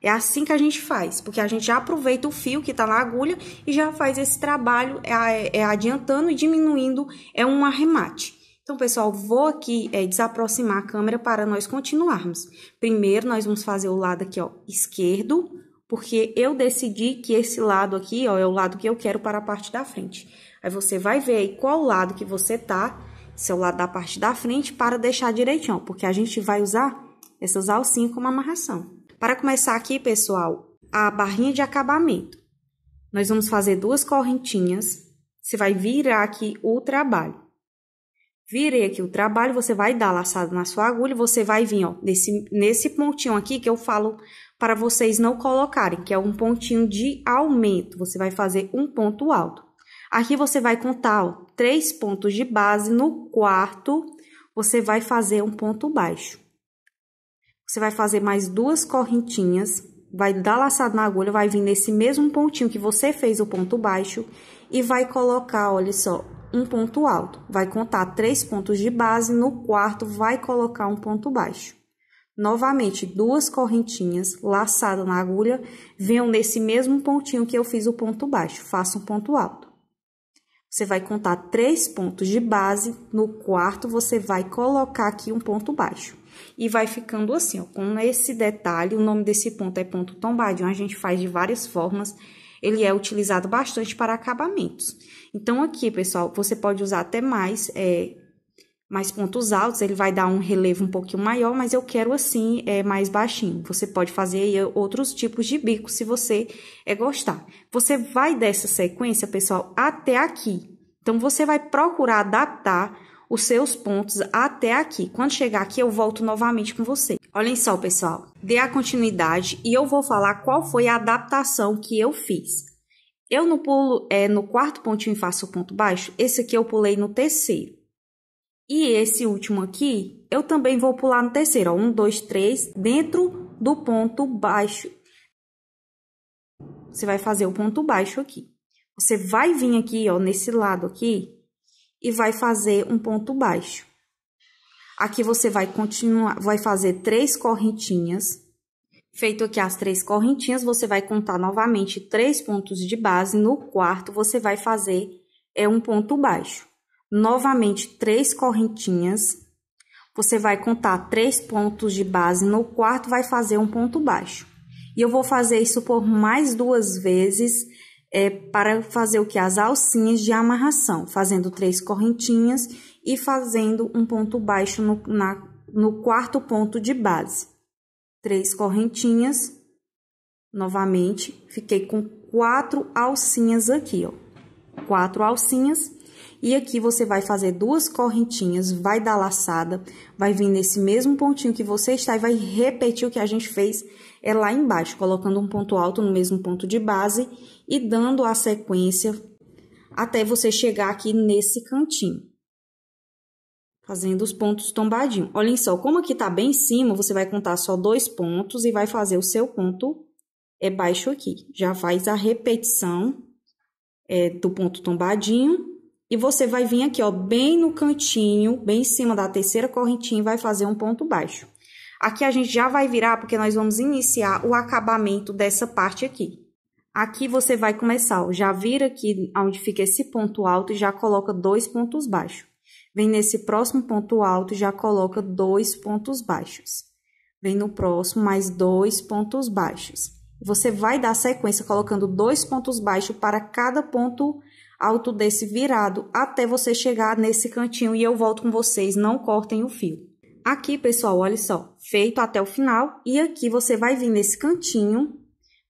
É assim que a gente faz, porque a gente já aproveita o fio que está na agulha e já faz esse trabalho é, é adiantando e diminuindo é um arremate. Então, pessoal, vou aqui é, desaproximar a câmera para nós continuarmos. Primeiro, nós vamos fazer o lado aqui, ó, esquerdo, porque eu decidi que esse lado aqui, ó, é o lado que eu quero para a parte da frente. Aí você vai ver aí qual lado que você tá, seu é lado da parte da frente, para deixar direitinho, ó, porque a gente vai usar essas alcinhas como amarração. Para começar aqui, pessoal, a barrinha de acabamento. Nós vamos fazer duas correntinhas. Você vai virar aqui o trabalho. Virei aqui o trabalho, você vai dar laçado na sua agulha, você vai vir, ó, nesse, nesse pontinho aqui que eu falo para vocês não colocarem, que é um pontinho de aumento. Você vai fazer um ponto alto. Aqui você vai contar, ó, três pontos de base. No quarto, você vai fazer um ponto baixo. Você vai fazer mais duas correntinhas, vai dar laçado na agulha, vai vir nesse mesmo pontinho que você fez o ponto baixo e vai colocar, olha só, um ponto alto. Vai contar três pontos de base, no quarto vai colocar um ponto baixo. Novamente, duas correntinhas laçadas na agulha, venham nesse mesmo pontinho que eu fiz o ponto baixo, faça um ponto alto. Você vai contar três pontos de base, no quarto você vai colocar aqui um ponto baixo e vai ficando assim, ó, com esse detalhe, o nome desse ponto é ponto tombadinho, a gente faz de várias formas, ele é utilizado bastante para acabamentos. Então, aqui, pessoal, você pode usar até mais, é, mais pontos altos, ele vai dar um relevo um pouquinho maior, mas eu quero assim, é, mais baixinho. Você pode fazer outros tipos de bico, se você é, gostar. Você vai dessa sequência, pessoal, até aqui. Então, você vai procurar adaptar os seus pontos até aqui. Quando chegar aqui, eu volto novamente com você. Olhem só, pessoal, dê a continuidade e eu vou falar qual foi a adaptação que eu fiz. Eu no pulo é no quarto pontinho faço o ponto baixo, esse aqui eu pulei no terceiro. E esse último aqui, eu também vou pular no terceiro, ó, um, dois, três, dentro do ponto baixo. Você vai fazer o ponto baixo aqui. Você vai vir aqui, ó, nesse lado aqui, e vai fazer um ponto baixo. Aqui você vai continuar, vai fazer três correntinhas. Feito aqui as três correntinhas, você vai contar novamente três pontos de base. No quarto, você vai fazer é um ponto baixo. Novamente, três correntinhas. Você vai contar três pontos de base. No quarto, vai fazer um ponto baixo. E eu vou fazer isso por mais duas vezes é, para fazer o que? As alcinhas de amarração, fazendo três correntinhas e fazendo um ponto baixo no, na, no quarto ponto de base. Três correntinhas, novamente, fiquei com quatro alcinhas aqui, ó. Quatro alcinhas. E aqui você vai fazer duas correntinhas, vai dar laçada, vai vir nesse mesmo pontinho que você está e vai repetir o que a gente fez é lá embaixo, colocando um ponto alto no mesmo ponto de base e dando a sequência até você chegar aqui nesse cantinho. Fazendo os pontos tombadinho. Olhem só, como aqui tá bem em cima, você vai contar só dois pontos e vai fazer o seu ponto é baixo aqui. Já faz a repetição é, do ponto tombadinho e você vai vir aqui, ó, bem no cantinho, bem em cima da terceira correntinha, e vai fazer um ponto baixo. Aqui a gente já vai virar, porque nós vamos iniciar o acabamento dessa parte aqui. Aqui você vai começar, já vira aqui onde fica esse ponto alto e já coloca dois pontos baixos. Vem nesse próximo ponto alto e já coloca dois pontos baixos. Vem no próximo mais dois pontos baixos. Você vai dar sequência colocando dois pontos baixos para cada ponto alto desse virado até você chegar nesse cantinho e eu volto com vocês, não cortem o fio. Aqui, pessoal, olha só, feito até o final e aqui você vai vir nesse cantinho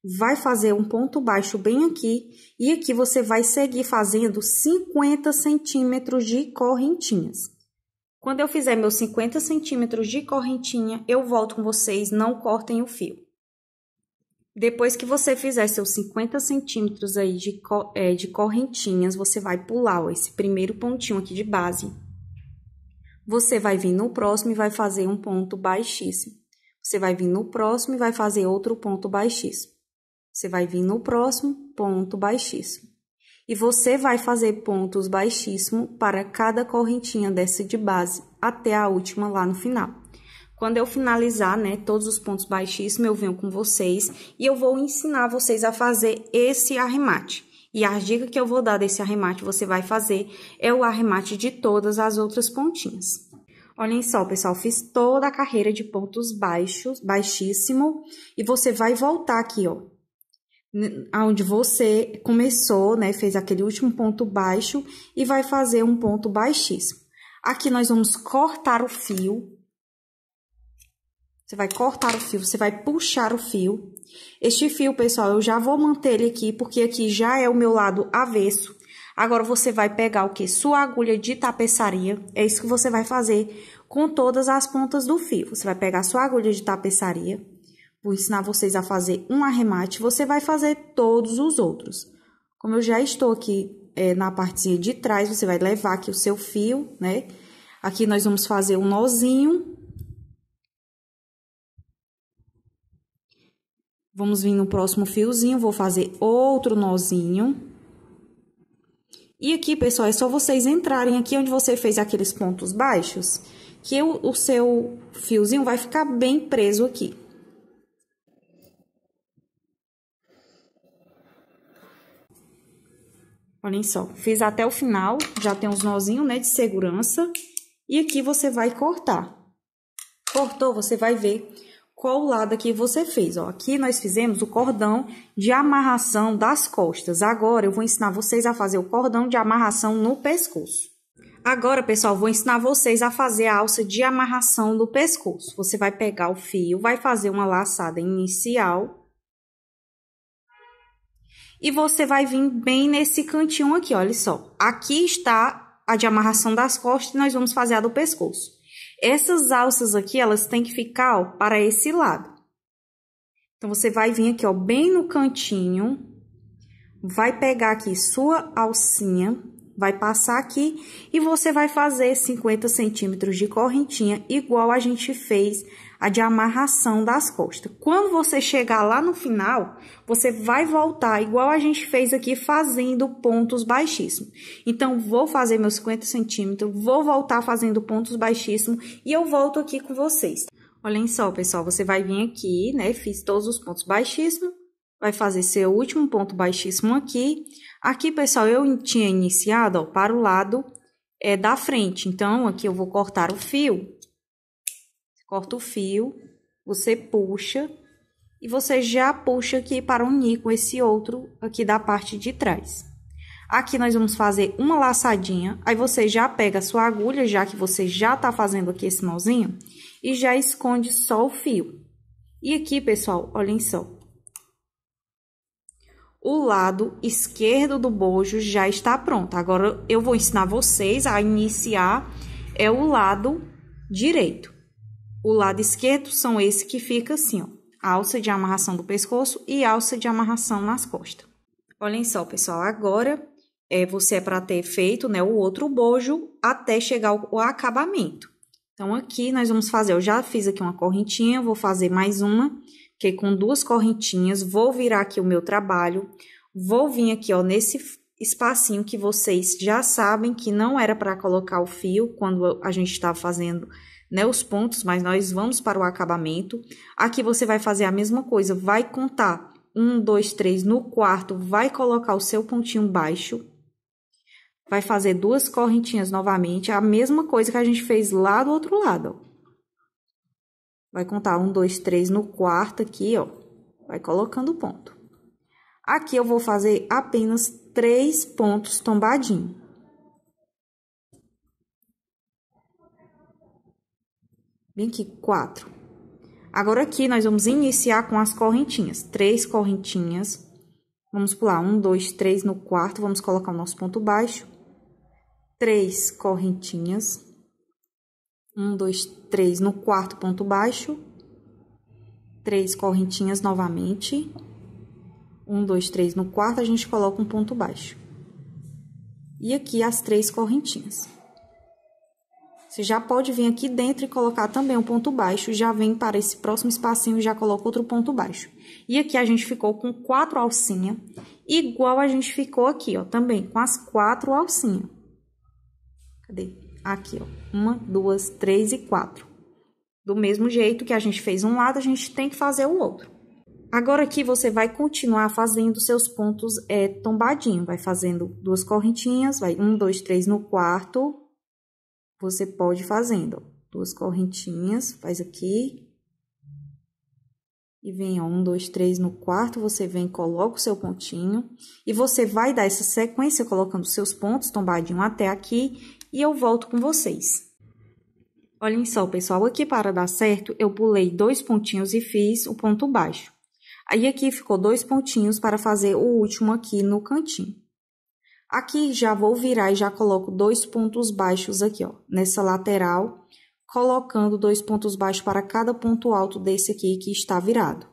vai fazer um ponto baixo bem aqui e aqui você vai seguir fazendo 50 centímetros de correntinhas. Quando eu fizer meus 50 centímetros de correntinha, eu volto com vocês, não cortem o fio. Depois que você fizer seus 50 centímetros aí de, é, de correntinhas, você vai pular ó, esse primeiro pontinho aqui de base. Você vai vir no próximo e vai fazer um ponto baixíssimo. Você vai vir no próximo e vai fazer outro ponto baixíssimo. Você vai vir no próximo ponto baixíssimo. E você vai fazer pontos baixíssimo para cada correntinha dessa de base até a última lá no final. Quando eu finalizar, né, todos os pontos baixíssimos, eu venho com vocês e eu vou ensinar vocês a fazer esse arremate. E a dica que eu vou dar desse arremate, você vai fazer, é o arremate de todas as outras pontinhas. Olhem só, pessoal, fiz toda a carreira de pontos baixos, baixíssimo, e você vai voltar aqui, ó, aonde você começou, né, fez aquele último ponto baixo e vai fazer um ponto baixíssimo. Aqui nós vamos cortar o fio. Você vai cortar o fio, você vai puxar o fio. Este fio, pessoal, eu já vou manter ele aqui, porque aqui já é o meu lado avesso. Agora, você vai pegar o que? Sua agulha de tapeçaria. É isso que você vai fazer com todas as pontas do fio. Você vai pegar sua agulha de tapeçaria vou ensinar vocês a fazer um arremate, você vai fazer todos os outros. Como eu já estou aqui é, na partezinha de trás, você vai levar aqui o seu fio, né? Aqui nós vamos fazer um nozinho. Vamos vir no próximo fiozinho, vou fazer outro nozinho. E aqui, pessoal, é só vocês entrarem aqui onde você fez aqueles pontos baixos, que o, o seu fiozinho vai ficar bem preso aqui. Olhem só, fiz até o final, já tem uns nozinhos, né, de segurança. E aqui você vai cortar. Cortou, você vai ver qual lado aqui você fez, ó. Aqui nós fizemos o cordão de amarração das costas. Agora eu vou ensinar vocês a fazer o cordão de amarração no pescoço. Agora, pessoal, vou ensinar vocês a fazer a alça de amarração no pescoço. Você vai pegar o fio, vai fazer uma laçada inicial e você vai vir bem nesse cantinho aqui, olha só. Aqui está a de amarração das costas e nós vamos fazer a do pescoço. Essas alças aqui, elas têm que ficar ó, para esse lado. Então, você vai vir aqui, ó, bem no cantinho, vai pegar aqui sua alcinha, vai passar aqui e você vai fazer 50 centímetros de correntinha, igual a gente fez a de amarração das costas. Quando você chegar lá no final, você vai voltar igual a gente fez aqui fazendo pontos baixíssimos. Então vou fazer meus 50 centímetros, vou voltar fazendo pontos baixíssimos e eu volto aqui com vocês. Olhem só, pessoal, você vai vir aqui, né? Fiz todos os pontos baixíssimos, vai fazer seu último ponto baixíssimo aqui. Aqui, pessoal, eu tinha iniciado ó, para o lado é, da frente, então aqui eu vou cortar o fio corta o fio, você puxa e você já puxa aqui para unir com esse outro aqui da parte de trás. Aqui nós vamos fazer uma laçadinha, aí você já pega a sua agulha, já que você já tá fazendo aqui esse nozinho, e já esconde só o fio. E aqui, pessoal, olhem só. O lado esquerdo do bojo já está pronto. Agora, eu vou ensinar vocês a iniciar é o lado direito. O lado esquerdo são esse que fica assim, ó. Alça de amarração do pescoço e alça de amarração nas costas. Olhem só, pessoal, agora é, você é para ter feito né, o outro bojo até chegar o acabamento. Então, aqui nós vamos fazer, eu já fiz aqui uma correntinha, vou fazer mais uma, que com duas correntinhas, vou virar aqui o meu trabalho, vou vir aqui, ó, nesse espacinho que vocês já sabem que não era para colocar o fio quando a gente estava fazendo né, os pontos, mas nós vamos para o acabamento. Aqui você vai fazer a mesma coisa, vai contar um, dois, três no quarto, vai colocar o seu pontinho baixo, vai fazer duas correntinhas novamente, a mesma coisa que a gente fez lá do outro lado. Vai contar um, dois, três no quarto aqui, ó, vai colocando o ponto. Aqui eu vou fazer apenas três pontos tombadinho. 24. Agora aqui nós vamos iniciar com as correntinhas. Três correntinhas. Vamos pular um, dois, três no quarto. Vamos colocar o nosso ponto baixo. Três correntinhas. Um, dois, três no quarto ponto baixo. Três correntinhas novamente. Um, dois, três no quarto, a gente coloca um ponto baixo. E aqui as três correntinhas. Você já pode vir aqui dentro e colocar também um ponto baixo, já vem para esse próximo espacinho e já coloca outro ponto baixo. E aqui a gente ficou com quatro alcinha, igual a gente ficou aqui, ó, também com as quatro alcinha. Cadê? Aqui, ó, uma, duas, três e quatro. Do mesmo jeito que a gente fez um lado, a gente tem que fazer o outro. Agora aqui você vai continuar fazendo seus pontos é, tombadinho, vai fazendo duas correntinhas, vai um, dois, três no quarto, você pode fazendo. Duas correntinhas, faz aqui. E vem, um, dois, três no quarto, você vem, coloca o seu pontinho. E você vai dar essa sequência colocando seus pontos, tombadinho até aqui. E eu volto com vocês. Olhem só, pessoal, aqui para dar certo, eu pulei dois pontinhos e fiz o ponto baixo. Aí, aqui ficou dois pontinhos para fazer o último aqui no cantinho. Aqui já vou virar e já coloco dois pontos baixos aqui, ó, nessa lateral, colocando dois pontos baixos para cada ponto alto desse aqui que está virado.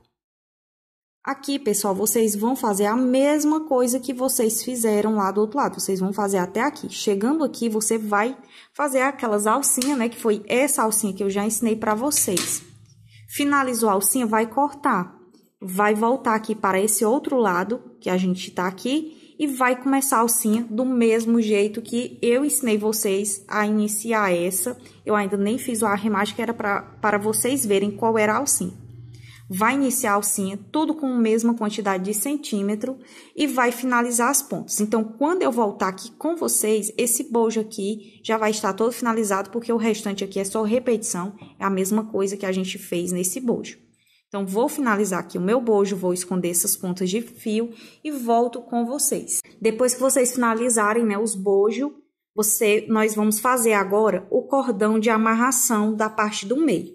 Aqui, pessoal, vocês vão fazer a mesma coisa que vocês fizeram lá do outro lado. Vocês vão fazer até aqui. Chegando aqui, você vai fazer aquelas alcinhas, né? Que foi essa alcinha que eu já ensinei para vocês. Finalizou a alcinha, vai cortar. Vai voltar aqui para esse outro lado, que a gente tá aqui e vai começar a alcinha do mesmo jeito que eu ensinei vocês a iniciar essa. Eu ainda nem fiz o arremate, que era pra, para vocês verem qual era a alcinha. Vai iniciar a alcinha, tudo com a mesma quantidade de centímetro e vai finalizar as pontas. Então, quando eu voltar aqui com vocês, esse bojo aqui já vai estar todo finalizado, porque o restante aqui é só repetição, é a mesma coisa que a gente fez nesse bojo. Então, vou finalizar aqui o meu bojo, vou esconder essas pontas de fio e volto com vocês. Depois que vocês finalizarem né, os bojos, você, nós vamos fazer agora o cordão de amarração da parte do meio.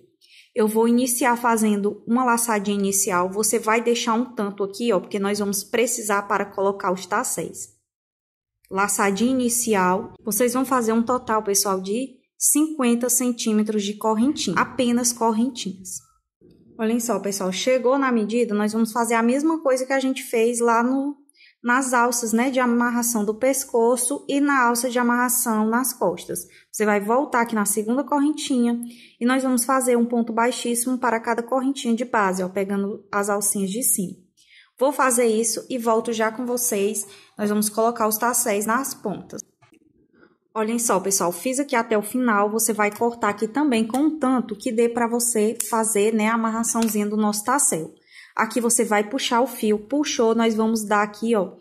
Eu vou iniciar fazendo uma laçadinha inicial, você vai deixar um tanto aqui, ó, porque nós vamos precisar para colocar os taceis. Laçadinha inicial, vocês vão fazer um total, pessoal, de 50 centímetros de correntinha, apenas correntinhas. Olhem só, pessoal, chegou na medida, nós vamos fazer a mesma coisa que a gente fez lá no, nas alças, né, de amarração do pescoço e na alça de amarração nas costas. Você vai voltar aqui na segunda correntinha e nós vamos fazer um ponto baixíssimo para cada correntinha de base, ó, pegando as alcinhas de cima. Vou fazer isso e volto já com vocês. Nós vamos colocar os tassés nas pontas. Olhem só, pessoal, fiz aqui até o final, você vai cortar aqui também com tanto que dê para você fazer, né, a amarraçãozinha do nosso tassel. Aqui você vai puxar o fio, puxou, nós vamos dar aqui, ó,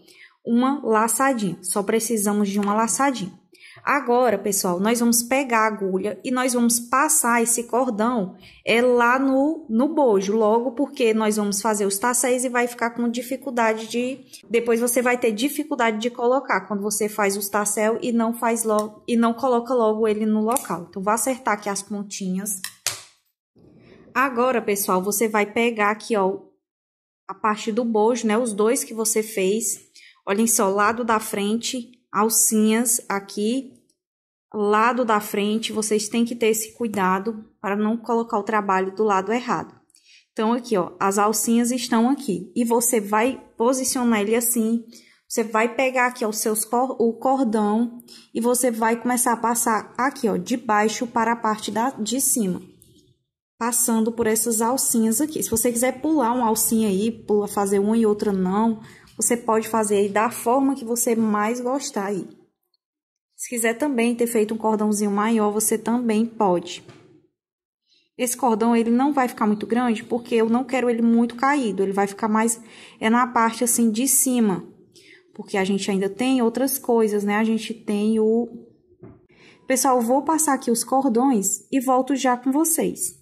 uma laçadinha. Só precisamos de uma laçadinha. Agora, pessoal, nós vamos pegar a agulha e nós vamos passar esse cordão é lá no, no bojo, logo porque nós vamos fazer os taceis e vai ficar com dificuldade de... Depois você vai ter dificuldade de colocar quando você faz os tassel e não faz logo e não coloca logo ele no local. Então, vai acertar aqui as pontinhas. Agora, pessoal, você vai pegar aqui, ó, a parte do bojo, né? Os dois que você fez. Olhem só, lado da frente alcinhas aqui, lado da frente, vocês têm que ter esse cuidado para não colocar o trabalho do lado errado. Então, aqui, ó, as alcinhas estão aqui. E você vai posicionar ele assim. Você vai pegar aqui, ó, os seus cor, o cordão e você vai começar a passar aqui, ó, de baixo para a parte da, de cima. Passando por essas alcinhas aqui. Se você quiser pular uma alcinha aí, pula fazer uma e outra não, você pode fazer da forma que você mais gostar aí. Se quiser também ter feito um cordãozinho maior, você também pode. Esse cordão ele não vai ficar muito grande, porque eu não quero ele muito caído, ele vai ficar mais é na parte assim de cima. Porque a gente ainda tem outras coisas, né? A gente tem o Pessoal, vou passar aqui os cordões e volto já com vocês.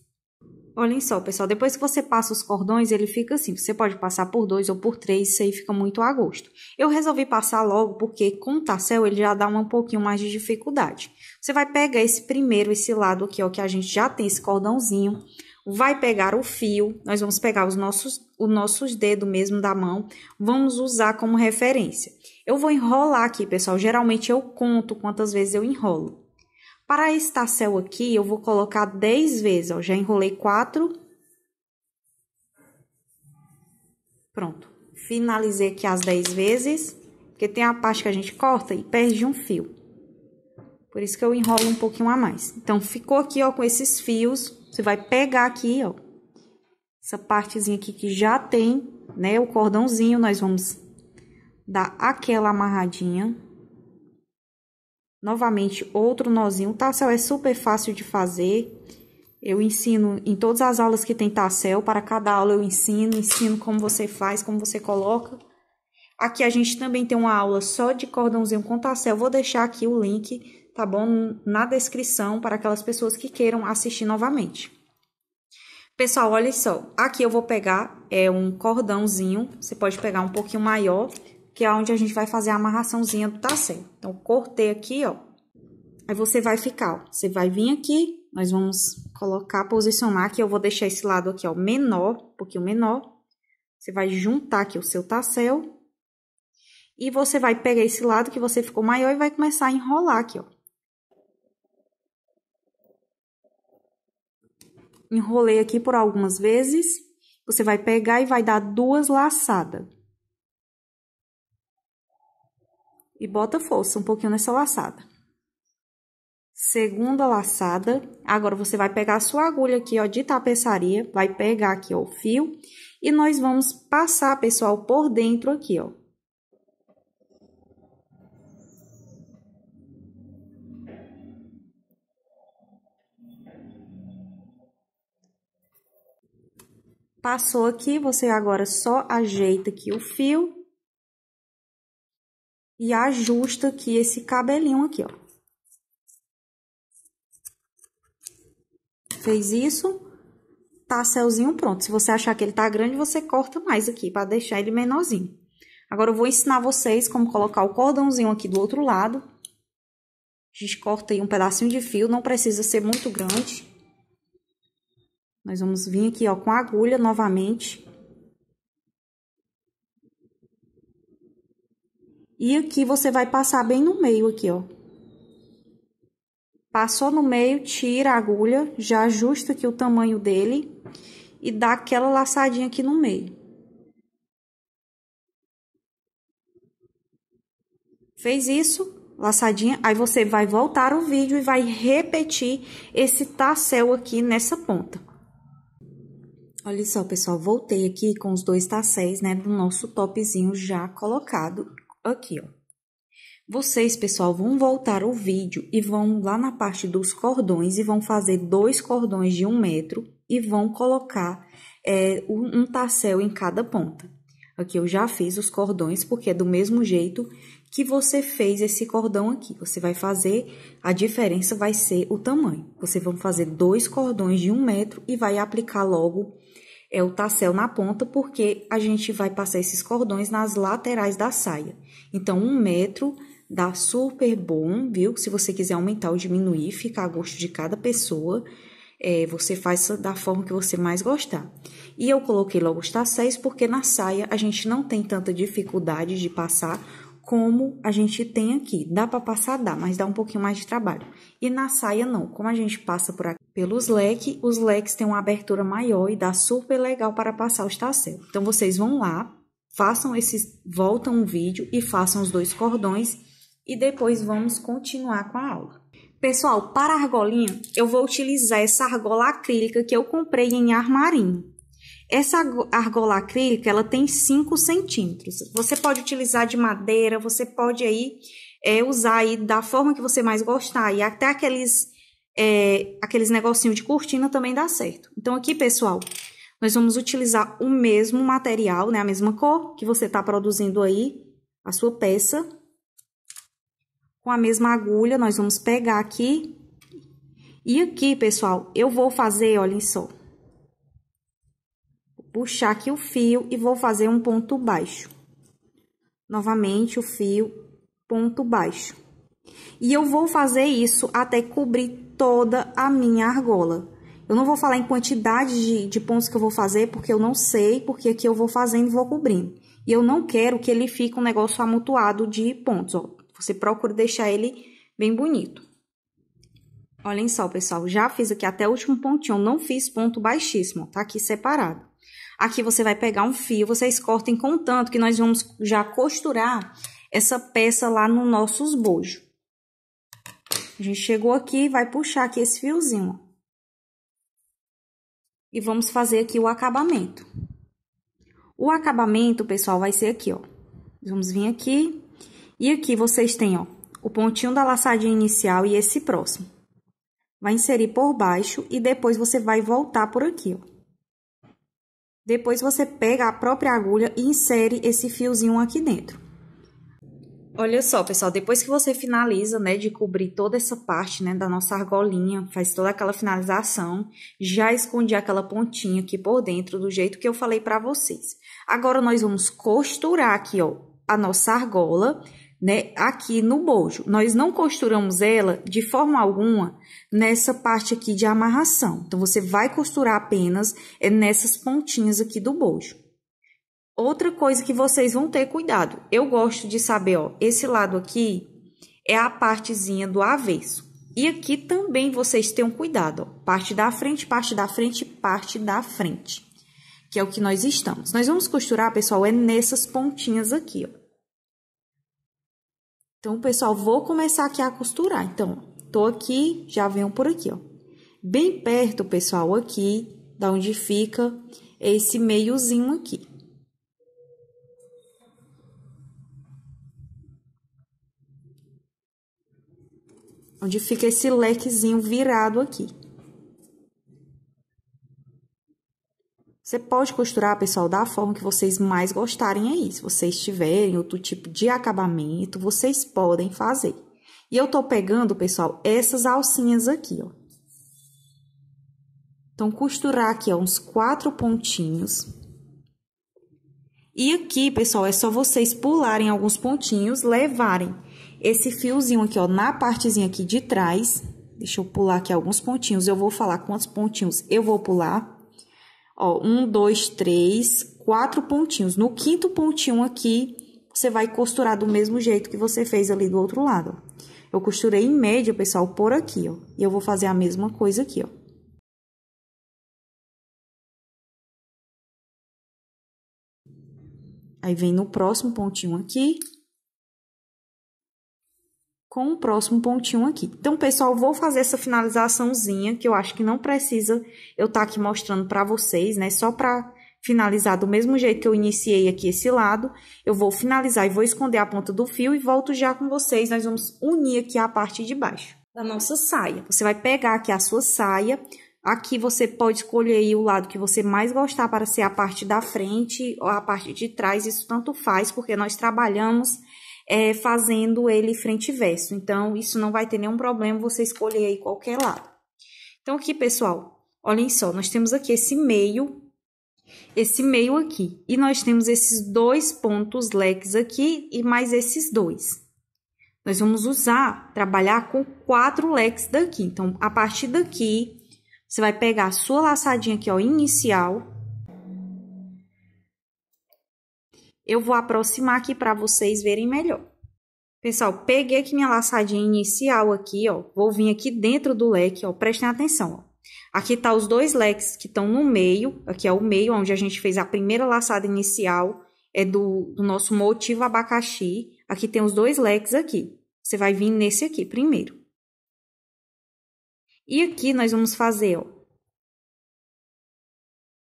Olhem só, pessoal, depois que você passa os cordões, ele fica assim. Você pode passar por dois ou por três, isso aí fica muito a gosto. Eu resolvi passar logo porque com o tassel ele já dá um pouquinho mais de dificuldade. Você vai pegar esse primeiro, esse lado aqui, ó, que a gente já tem esse cordãozinho. Vai pegar o fio, nós vamos pegar os nossos, os nossos dedos mesmo da mão, vamos usar como referência. Eu vou enrolar aqui, pessoal, geralmente eu conto quantas vezes eu enrolo. Para estar céu aqui, eu vou colocar 10 vezes, ó, já enrolei quatro. Pronto. Finalizei aqui as 10 vezes, porque tem a parte que a gente corta e perde um fio. Por isso que eu enrolo um pouquinho a mais. Então, ficou aqui, ó, com esses fios. Você vai pegar aqui, ó, essa partezinha aqui que já tem, né, o cordãozinho, nós vamos dar aquela amarradinha. Novamente, outro nozinho. O tassel é super fácil de fazer. Eu ensino em todas as aulas que tem tassel, para cada aula eu ensino, ensino como você faz, como você coloca. Aqui a gente também tem uma aula só de cordãozinho com tassel. Vou deixar aqui o link, tá bom? Na descrição para aquelas pessoas que queiram assistir novamente. Pessoal, olha só. Aqui eu vou pegar é um cordãozinho. Você pode pegar um pouquinho maior que é onde a gente vai fazer a amarraçãozinha do tassel. Então, cortei aqui, ó. Aí você vai ficar, ó. Você vai vir aqui, nós vamos colocar, posicionar aqui. Eu vou deixar esse lado aqui, ó, menor, um pouquinho menor. Você vai juntar aqui o seu tassel. E você vai pegar esse lado que você ficou maior e vai começar a enrolar aqui, ó. Enrolei aqui por algumas vezes. Você vai pegar e vai dar duas laçadas. e bota força um pouquinho nessa laçada. Segunda laçada, agora você vai pegar a sua agulha aqui, ó, de tapeçaria, vai pegar aqui, ó, o fio, e nós vamos passar, pessoal, por dentro aqui, ó. Passou aqui, você agora só ajeita aqui o fio e ajusta aqui esse cabelinho aqui, ó. Fez isso, tá tasselzinho pronto. Se você achar que ele tá grande, você corta mais aqui para deixar ele menorzinho. Agora eu vou ensinar vocês como colocar o cordãozinho aqui do outro lado. A gente corta aí um pedacinho de fio, não precisa ser muito grande. Nós vamos vir aqui, ó, com a agulha novamente. E aqui você vai passar bem no meio aqui, ó. Passou no meio, tira a agulha, já ajusta aqui o tamanho dele e dá aquela laçadinha aqui no meio. Fez isso, laçadinha, aí você vai voltar o vídeo e vai repetir esse tassel aqui nessa ponta. Olha só, pessoal, voltei aqui com os dois tassés, né, do nosso topzinho já colocado aqui, ó. Vocês, pessoal, vão voltar o vídeo e vão lá na parte dos cordões e vão fazer dois cordões de um metro e vão colocar é, um tassel em cada ponta. Aqui eu já fiz os cordões, porque é do mesmo jeito que você fez esse cordão aqui. Você vai fazer, a diferença vai ser o tamanho. Você vai fazer dois cordões de um metro e vai aplicar logo é o tassel na ponta, porque a gente vai passar esses cordões nas laterais da saia. Então, um metro dá super bom, viu? Se você quiser aumentar ou diminuir, fica a gosto de cada pessoa. É, você faz da forma que você mais gostar. E eu coloquei logo os tasséis porque na saia a gente não tem tanta dificuldade de passar como a gente tem aqui. Dá para passar? Dá, mas dá um pouquinho mais de trabalho. E na saia, não. Como a gente passa por aqui pelos leques, os leques têm uma abertura maior e dá super legal para passar o estácel. Então, vocês vão lá, façam esses, voltam o vídeo e façam os dois cordões e depois vamos continuar com a aula. Pessoal, para a argolinha, eu vou utilizar essa argola acrílica que eu comprei em armarinho. Essa argola acrílica, ela tem 5 centímetros. Você pode utilizar de madeira, você pode aí é, usar aí da forma que você mais gostar. E até aqueles, é, aqueles negocinho de cortina também dá certo. Então, aqui, pessoal, nós vamos utilizar o mesmo material, né? A mesma cor que você está produzindo aí, a sua peça. Com a mesma agulha, nós vamos pegar aqui. E aqui, pessoal, eu vou fazer, olhem só puxar aqui o fio e vou fazer um ponto baixo. Novamente, o fio, ponto baixo. E eu vou fazer isso até cobrir toda a minha argola. Eu não vou falar em quantidade de, de pontos que eu vou fazer, porque eu não sei, porque aqui eu vou fazendo e vou cobrindo. E eu não quero que ele fique um negócio amontoado de pontos, ó. Você procura deixar ele bem bonito. Olhem só, pessoal, já fiz aqui até o último pontinho, eu não fiz ponto baixíssimo, tá aqui separado. Aqui você vai pegar um fio, vocês cortem com tanto que nós vamos já costurar essa peça lá no nosso esbojo. A gente chegou aqui, vai puxar aqui esse fiozinho. E vamos fazer aqui o acabamento. O acabamento, pessoal, vai ser aqui, ó. Vamos vir aqui. E aqui vocês têm, ó, o pontinho da laçadinha inicial e esse próximo. Vai inserir por baixo e depois você vai voltar por aqui, ó. Depois você pega a própria agulha e insere esse fiozinho aqui dentro. Olha só, pessoal, depois que você finaliza, né, de cobrir toda essa parte, né, da nossa argolinha, faz toda aquela finalização, já escondi aquela pontinha aqui por dentro, do jeito que eu falei pra vocês. Agora, nós vamos costurar aqui, ó, a nossa argola, né, aqui no bojo. Nós não costuramos ela de forma alguma nessa parte aqui de amarração. Então, você vai costurar apenas é, nessas pontinhas aqui do bojo. Outra coisa que vocês vão ter cuidado. Eu gosto de saber, ó, esse lado aqui é a partezinha do avesso. E aqui também vocês tenham cuidado, ó, parte da frente, parte da frente, parte da frente, que é o que nós estamos. Nós vamos costurar, pessoal, é nessas pontinhas aqui, ó. Então, pessoal, vou começar aqui a costurar. Então, tô aqui, já venho por aqui, ó. Bem perto, pessoal, aqui, da onde fica esse meiozinho aqui. Onde fica esse lequezinho virado aqui. Você pode costurar, pessoal, da forma que vocês mais gostarem aí. É Se vocês tiverem outro tipo de acabamento, vocês podem fazer. E eu tô pegando, pessoal, essas alcinhas aqui, ó. Então, costurar aqui, ó, uns quatro pontinhos. E aqui, pessoal, é só vocês pularem alguns pontinhos, levarem esse fiozinho aqui, ó, na partezinha aqui de trás. Deixa eu pular aqui alguns pontinhos. Eu vou falar quantos pontinhos eu vou pular Ó, um, dois, três, quatro pontinhos. No quinto pontinho aqui, você vai costurar do mesmo jeito que você fez ali do outro lado. Eu costurei em média, pessoal, por aqui, ó. E eu vou fazer a mesma coisa aqui, ó. Aí vem no próximo pontinho aqui, com o próximo pontinho aqui. Então, pessoal, vou fazer essa finalizaçãozinha, que eu acho que não precisa eu estar tá aqui mostrando para vocês, né? Só para finalizar do mesmo jeito que eu iniciei aqui esse lado, eu vou finalizar e vou esconder a ponta do fio e volto já com vocês. Nós vamos unir aqui a parte de baixo da nossa saia. Você vai pegar aqui a sua saia, Aqui você pode escolher o lado que você mais gostar para ser a parte da frente ou a parte de trás, isso tanto faz, porque nós trabalhamos é, fazendo ele frente e verso. Então, isso não vai ter nenhum problema você escolher aí qualquer lado. Então, aqui, pessoal, olhem só, nós temos aqui esse meio, esse meio aqui, e nós temos esses dois pontos leques aqui e mais esses dois. Nós vamos usar, trabalhar com quatro leques daqui. Então, a partir daqui, você vai pegar a sua laçadinha aqui, ó, inicial, Eu vou aproximar aqui para vocês verem melhor. Pessoal, peguei aqui minha laçadinha inicial aqui, ó. Vou vir aqui dentro do leque, ó. Prestem atenção, ó. Aqui tá os dois leques que estão no meio. Aqui é o meio, onde a gente fez a primeira laçada inicial. É do, do nosso motivo abacaxi. Aqui tem os dois leques aqui. Você vai vir nesse aqui primeiro. E aqui nós vamos fazer, ó,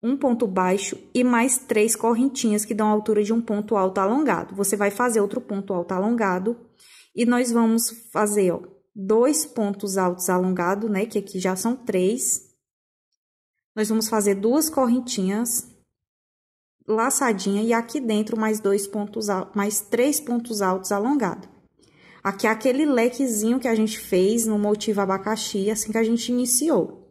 um ponto baixo e mais três correntinhas que dão a altura de um ponto alto alongado. Você vai fazer outro ponto alto alongado e nós vamos fazer, ó, dois pontos altos alongados, né, que aqui já são três. Nós vamos fazer duas correntinhas laçadinha e aqui dentro mais dois pontos mais três pontos altos alongado. Aqui é aquele lequezinho que a gente fez no motivo abacaxi assim que a gente iniciou.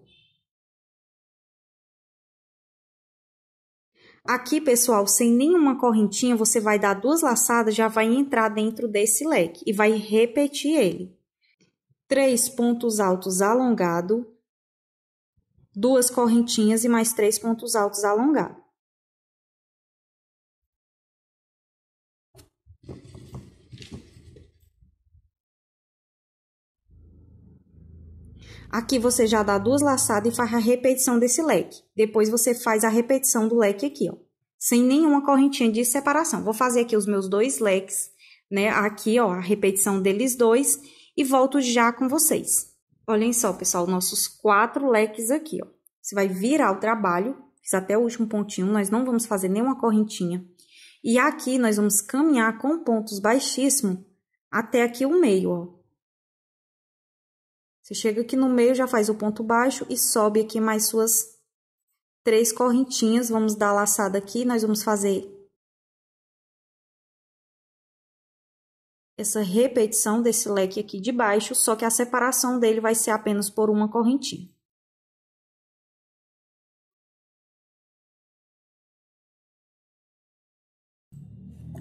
Aqui, pessoal, sem nenhuma correntinha, você vai dar duas laçadas, já vai entrar dentro desse leque e vai repetir ele. Três pontos altos alongado, duas correntinhas e mais três pontos altos alongado. Aqui você já dá duas laçadas e faz a repetição desse leque. Depois você faz a repetição do leque aqui, ó. Sem nenhuma correntinha de separação. Vou fazer aqui os meus dois leques, né? Aqui, ó, a repetição deles dois. E volto já com vocês. Olhem só, pessoal, nossos quatro leques aqui, ó. Você vai virar o trabalho. Fiz até o último pontinho. Nós não vamos fazer nenhuma correntinha. E aqui, nós vamos caminhar com pontos baixíssimos até aqui o meio, ó. Você chega aqui no meio, já faz o ponto baixo e sobe aqui mais suas três correntinhas. Vamos dar laçada aqui, nós vamos fazer essa repetição desse leque aqui de baixo, só que a separação dele vai ser apenas por uma correntinha.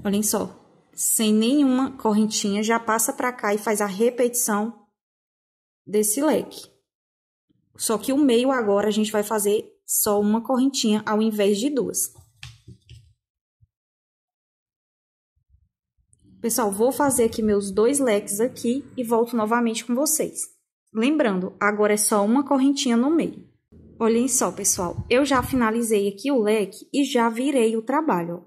Olhem só, sem nenhuma correntinha, já passa para cá e faz a repetição desse leque. Só que o meio agora a gente vai fazer só uma correntinha ao invés de duas. Pessoal, vou fazer aqui meus dois leques aqui e volto novamente com vocês. Lembrando, agora é só uma correntinha no meio. Olhem só, pessoal, eu já finalizei aqui o leque e já virei o trabalho.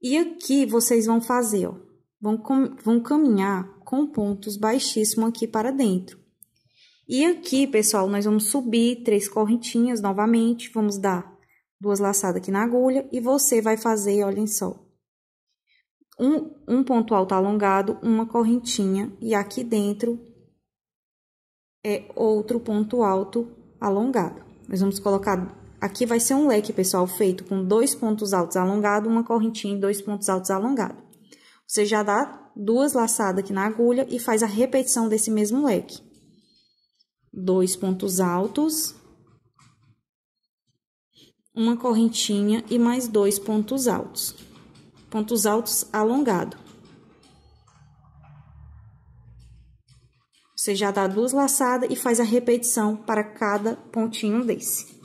E aqui vocês vão fazer, ó, vão, com, vão caminhar com pontos baixíssimos aqui para dentro. E aqui, pessoal, nós vamos subir três correntinhas novamente, vamos dar duas laçadas aqui na agulha e você vai fazer, olhem só, um, um ponto alto alongado, uma correntinha e aqui dentro é outro ponto alto alongado. Nós vamos colocar, aqui vai ser um leque, pessoal, feito com dois pontos altos alongados, uma correntinha e dois pontos altos alongados. Você já dá duas laçadas aqui na agulha e faz a repetição desse mesmo leque. Dois pontos altos, uma correntinha e mais dois pontos altos. Pontos altos alongado. Você já dá duas laçadas e faz a repetição para cada pontinho desse.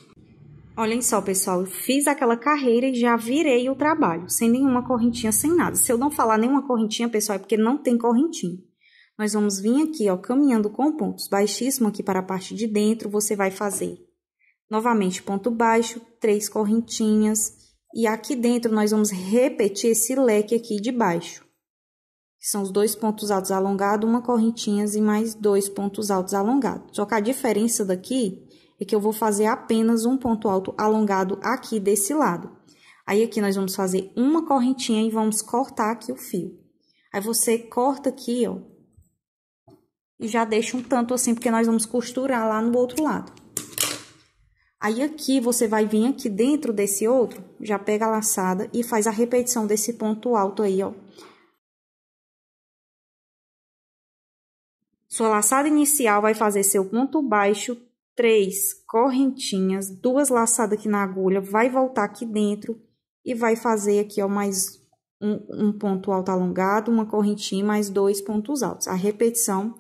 Olhem só, pessoal, eu fiz aquela carreira e já virei o trabalho, sem nenhuma correntinha, sem nada. Se eu não falar nenhuma correntinha, pessoal, é porque não tem correntinha. Nós vamos vir aqui, ó, caminhando com pontos baixíssimo aqui para a parte de dentro, você vai fazer novamente ponto baixo, três correntinhas, e aqui dentro nós vamos repetir esse leque aqui de baixo. são os dois pontos altos alongados, uma correntinha e mais dois pontos altos alongados. Só que a diferença daqui é que eu vou fazer apenas um ponto alto alongado aqui desse lado. Aí aqui nós vamos fazer uma correntinha e vamos cortar aqui o fio. Aí você corta aqui, ó, e já deixa um tanto assim, porque nós vamos costurar lá no outro lado. Aí aqui você vai vir aqui dentro desse outro, já pega a laçada e faz a repetição desse ponto alto aí, ó. Sua laçada inicial vai fazer seu ponto baixo, três correntinhas, duas laçadas aqui na agulha, vai voltar aqui dentro e vai fazer aqui, ó, mais um, um ponto alto alongado, uma correntinha, mais dois pontos altos. A repetição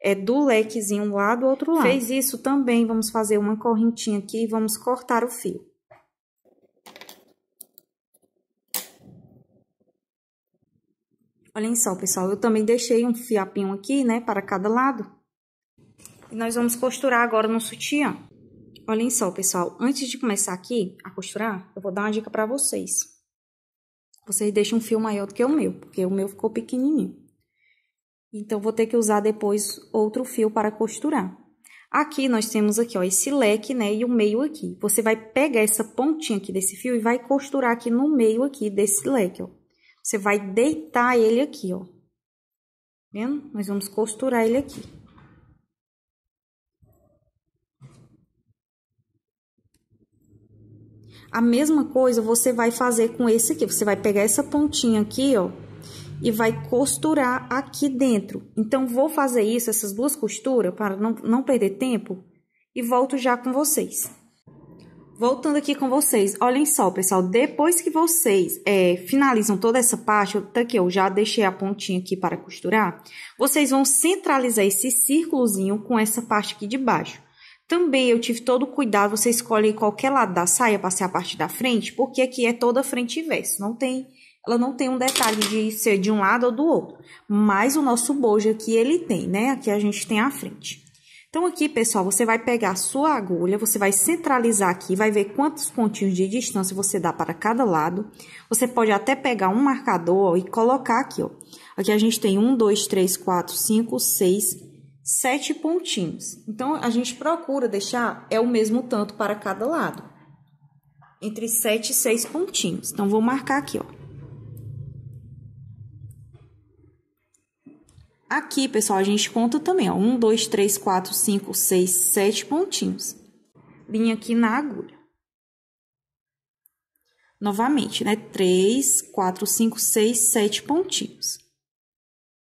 é do lequezinho lá do outro lado. Fez isso também, vamos fazer uma correntinha aqui e vamos cortar o fio. Olhem só, pessoal, eu também deixei um fiapinho aqui, né, para cada lado. E nós vamos costurar agora no sutiã. Olhem só, pessoal, antes de começar aqui a costurar, eu vou dar uma dica para vocês. Vocês deixam um fio maior do que o meu, porque o meu ficou pequenininho. Então, vou ter que usar depois outro fio para costurar. Aqui, nós temos aqui, ó, esse leque, né, e o meio aqui. Você vai pegar essa pontinha aqui desse fio e vai costurar aqui no meio aqui desse leque, ó. Você vai deitar ele aqui, ó. Vendo? Nós vamos costurar ele aqui. A mesma coisa você vai fazer com esse aqui. Você vai pegar essa pontinha aqui, ó, e vai costurar aqui dentro. Então, vou fazer isso, essas duas costuras, para não, não perder tempo, e volto já com vocês. Voltando aqui com vocês, olhem só, pessoal, depois que vocês é, finalizam toda essa parte, tá aqui, eu já deixei a pontinha aqui para costurar, vocês vão centralizar esse círculozinho com essa parte aqui de baixo. Também eu tive todo o cuidado, você escolhe qualquer lado da saia para ser a parte da frente, porque aqui é toda frente e verso, não tem, ela não tem um detalhe de ser de um lado ou do outro, mas o nosso bojo aqui ele tem, né? Aqui a gente tem a frente. Então aqui, pessoal, você vai pegar a sua agulha, você vai centralizar aqui, vai ver quantos pontinhos de distância você dá para cada lado. Você pode até pegar um marcador ó, e colocar aqui, ó. Aqui a gente tem um, dois, três, quatro, cinco, seis sete pontinhos. Então, a gente procura deixar é o mesmo tanto para cada lado. Entre sete e seis pontinhos. Então, vou marcar aqui, ó. Aqui, pessoal, a gente conta também, ó. Um, dois, três, quatro, cinco, seis, sete pontinhos. Linha aqui na agulha. Novamente, né? Três, quatro, cinco, seis, sete pontinhos.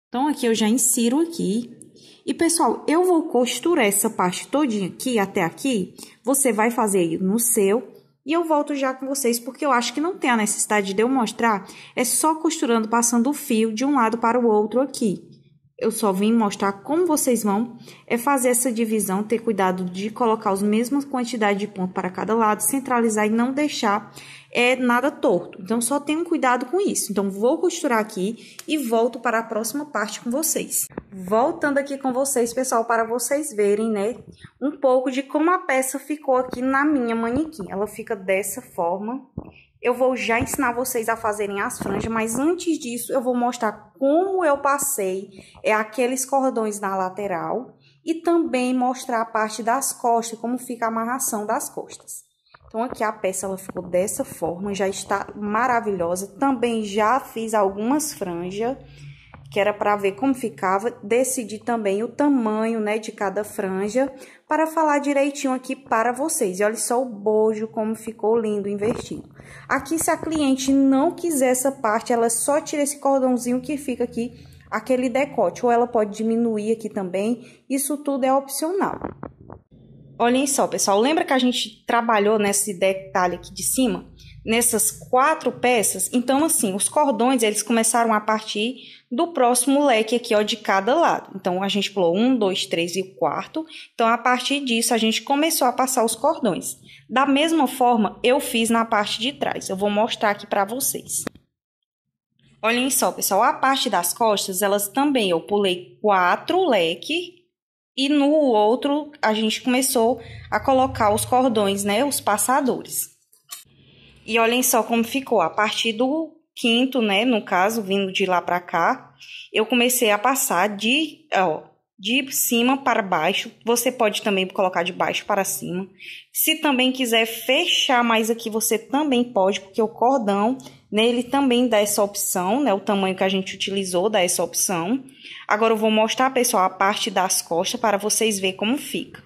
Então, aqui eu já insiro aqui e pessoal, eu vou costurar essa parte todinha aqui até aqui. Você vai fazer no seu e eu volto já com vocês porque eu acho que não tem a necessidade de eu mostrar. É só costurando, passando o fio de um lado para o outro aqui eu só vim mostrar como vocês vão, é fazer essa divisão, ter cuidado de colocar as mesmas quantidades de ponto para cada lado, centralizar e não deixar é, nada torto. Então, só tenham cuidado com isso. Então, vou costurar aqui e volto para a próxima parte com vocês. Voltando aqui com vocês, pessoal, para vocês verem, né, um pouco de como a peça ficou aqui na minha manequim. Ela fica dessa forma eu vou já ensinar vocês a fazerem as franjas, mas antes disso eu vou mostrar como eu passei é, aqueles cordões na lateral e também mostrar a parte das costas, como fica a amarração das costas. Então, aqui a peça ela ficou dessa forma, já está maravilhosa. Também já fiz algumas franjas que era para ver como ficava, decidi também o tamanho, né, de cada franja, para falar direitinho aqui para vocês. E olha só o bojo como ficou lindo invertido. Aqui se a cliente não quiser essa parte, ela só tira esse cordãozinho que fica aqui aquele decote, ou ela pode diminuir aqui também. Isso tudo é opcional. Olhem só, pessoal, lembra que a gente trabalhou nesse detalhe aqui de cima? nessas quatro peças, então assim, os cordões eles começaram a partir do próximo leque aqui, ó, de cada lado. Então, a gente pulou um, dois, três e o quarto. Então, a partir disso, a gente começou a passar os cordões. Da mesma forma, eu fiz na parte de trás. Eu vou mostrar aqui para vocês. Olhem só, pessoal, a parte das costas, elas também, eu pulei quatro leque e no outro a gente começou a colocar os cordões, né, os passadores. E olhem só como ficou. A partir do quinto, né, no caso, vindo de lá para cá, eu comecei a passar de, ó, de cima para baixo. Você pode também colocar de baixo para cima. Se também quiser fechar mais aqui, você também pode, porque o cordão nele né, também dá essa opção, né? O tamanho que a gente utilizou dá essa opção. Agora eu vou mostrar, pessoal, a parte das costas para vocês verem como fica.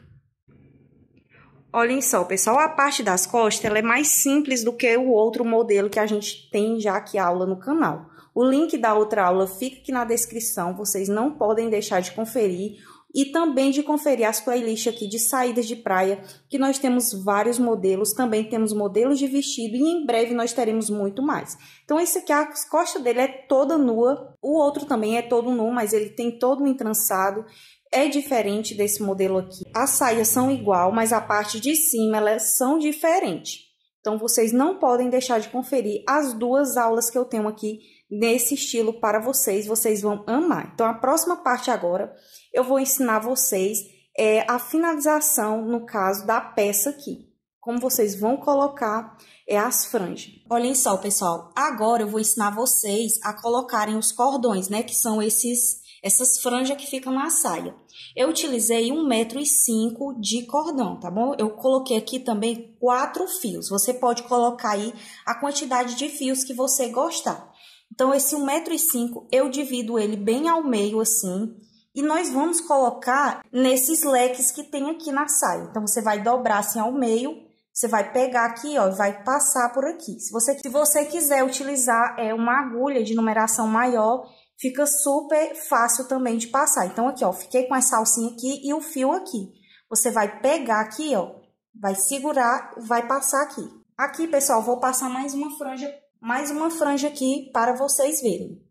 Olhem só, pessoal, a parte das costas ela é mais simples do que o outro modelo que a gente tem já aqui aula no canal. O link da outra aula fica aqui na descrição, vocês não podem deixar de conferir e também de conferir as playlists aqui de saídas de praia, que nós temos vários modelos, também temos modelos de vestido e em breve nós teremos muito mais. Então esse aqui, a costa dele é toda nua, o outro também é todo nu, mas ele tem todo um entrançado é diferente desse modelo aqui. As saias são igual, mas a parte de cima elas são diferentes. Então vocês não podem deixar de conferir as duas aulas que eu tenho aqui nesse estilo para vocês, vocês vão amar. Então a próxima parte agora eu vou ensinar vocês é, a finalização no caso da peça aqui. Como vocês vão colocar é as franjas. Olhem só, pessoal, agora eu vou ensinar vocês a colocarem os cordões, né, que são esses essas franjas que ficam na saia. Eu utilizei 1,5m de cordão, tá bom? Eu coloquei aqui também quatro fios. Você pode colocar aí a quantidade de fios que você gostar. Então, esse 1,5m eu divido ele bem ao meio assim. E nós vamos colocar nesses leques que tem aqui na saia. Então, você vai dobrar assim ao meio você vai pegar aqui, ó, e vai passar por aqui. Se você, se você quiser utilizar é, uma agulha de numeração maior, fica super fácil também de passar. Então, aqui, ó, fiquei com a salsinha aqui e o fio aqui. Você vai pegar aqui, ó, vai segurar, vai passar aqui. Aqui, pessoal, vou passar mais uma franja, mais uma franja aqui para vocês verem.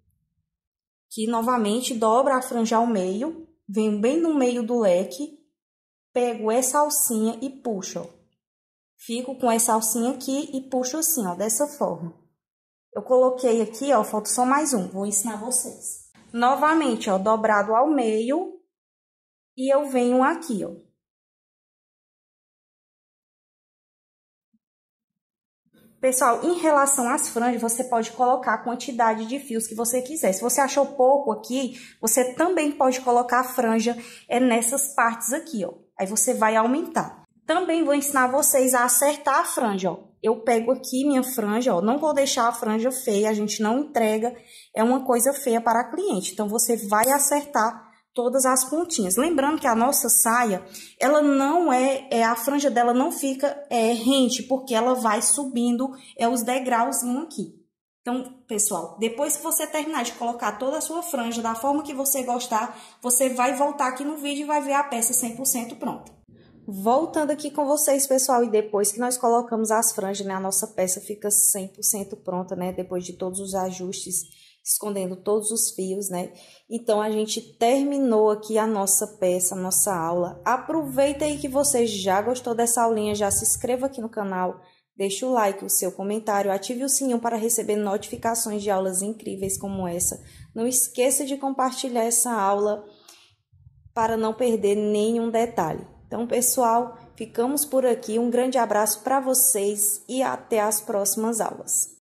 Que novamente dobra a franja ao meio, venho bem no meio do leque, pego essa alcinha e puxo, ó. Fico com essa alcinha aqui e puxo assim, ó, dessa forma. Eu coloquei aqui, ó, falta só mais um, vou ensinar vocês. Novamente, ó, dobrado ao meio e eu venho aqui, ó. Pessoal, em relação às franjas, você pode colocar a quantidade de fios que você quiser. Se você achou pouco aqui, você também pode colocar a franja é nessas partes aqui, ó. Aí você vai aumentar. Também vou ensinar vocês a acertar a franja, ó eu pego aqui minha franja, ó, não vou deixar a franja feia, a gente não entrega, é uma coisa feia para a cliente. Então, você vai acertar todas as pontinhas. Lembrando que a nossa saia, ela não é, é a franja dela não fica é, rente, porque ela vai subindo é os degrauzinhos aqui. Então, pessoal, depois que você terminar de colocar toda a sua franja da forma que você gostar, você vai voltar aqui no vídeo e vai ver a peça 100% pronta. Voltando aqui com vocês, pessoal, e depois que nós colocamos as franjas, né, a nossa peça fica 100% pronta, né, depois de todos os ajustes, escondendo todos os fios, né. Então, a gente terminou aqui a nossa peça, a nossa aula. Aproveita aí que você já gostou dessa aulinha, já se inscreva aqui no canal, deixe o like, o seu comentário, ative o sininho para receber notificações de aulas incríveis como essa. Não esqueça de compartilhar essa aula para não perder nenhum detalhe. Então, pessoal, ficamos por aqui. Um grande abraço para vocês e até as próximas aulas.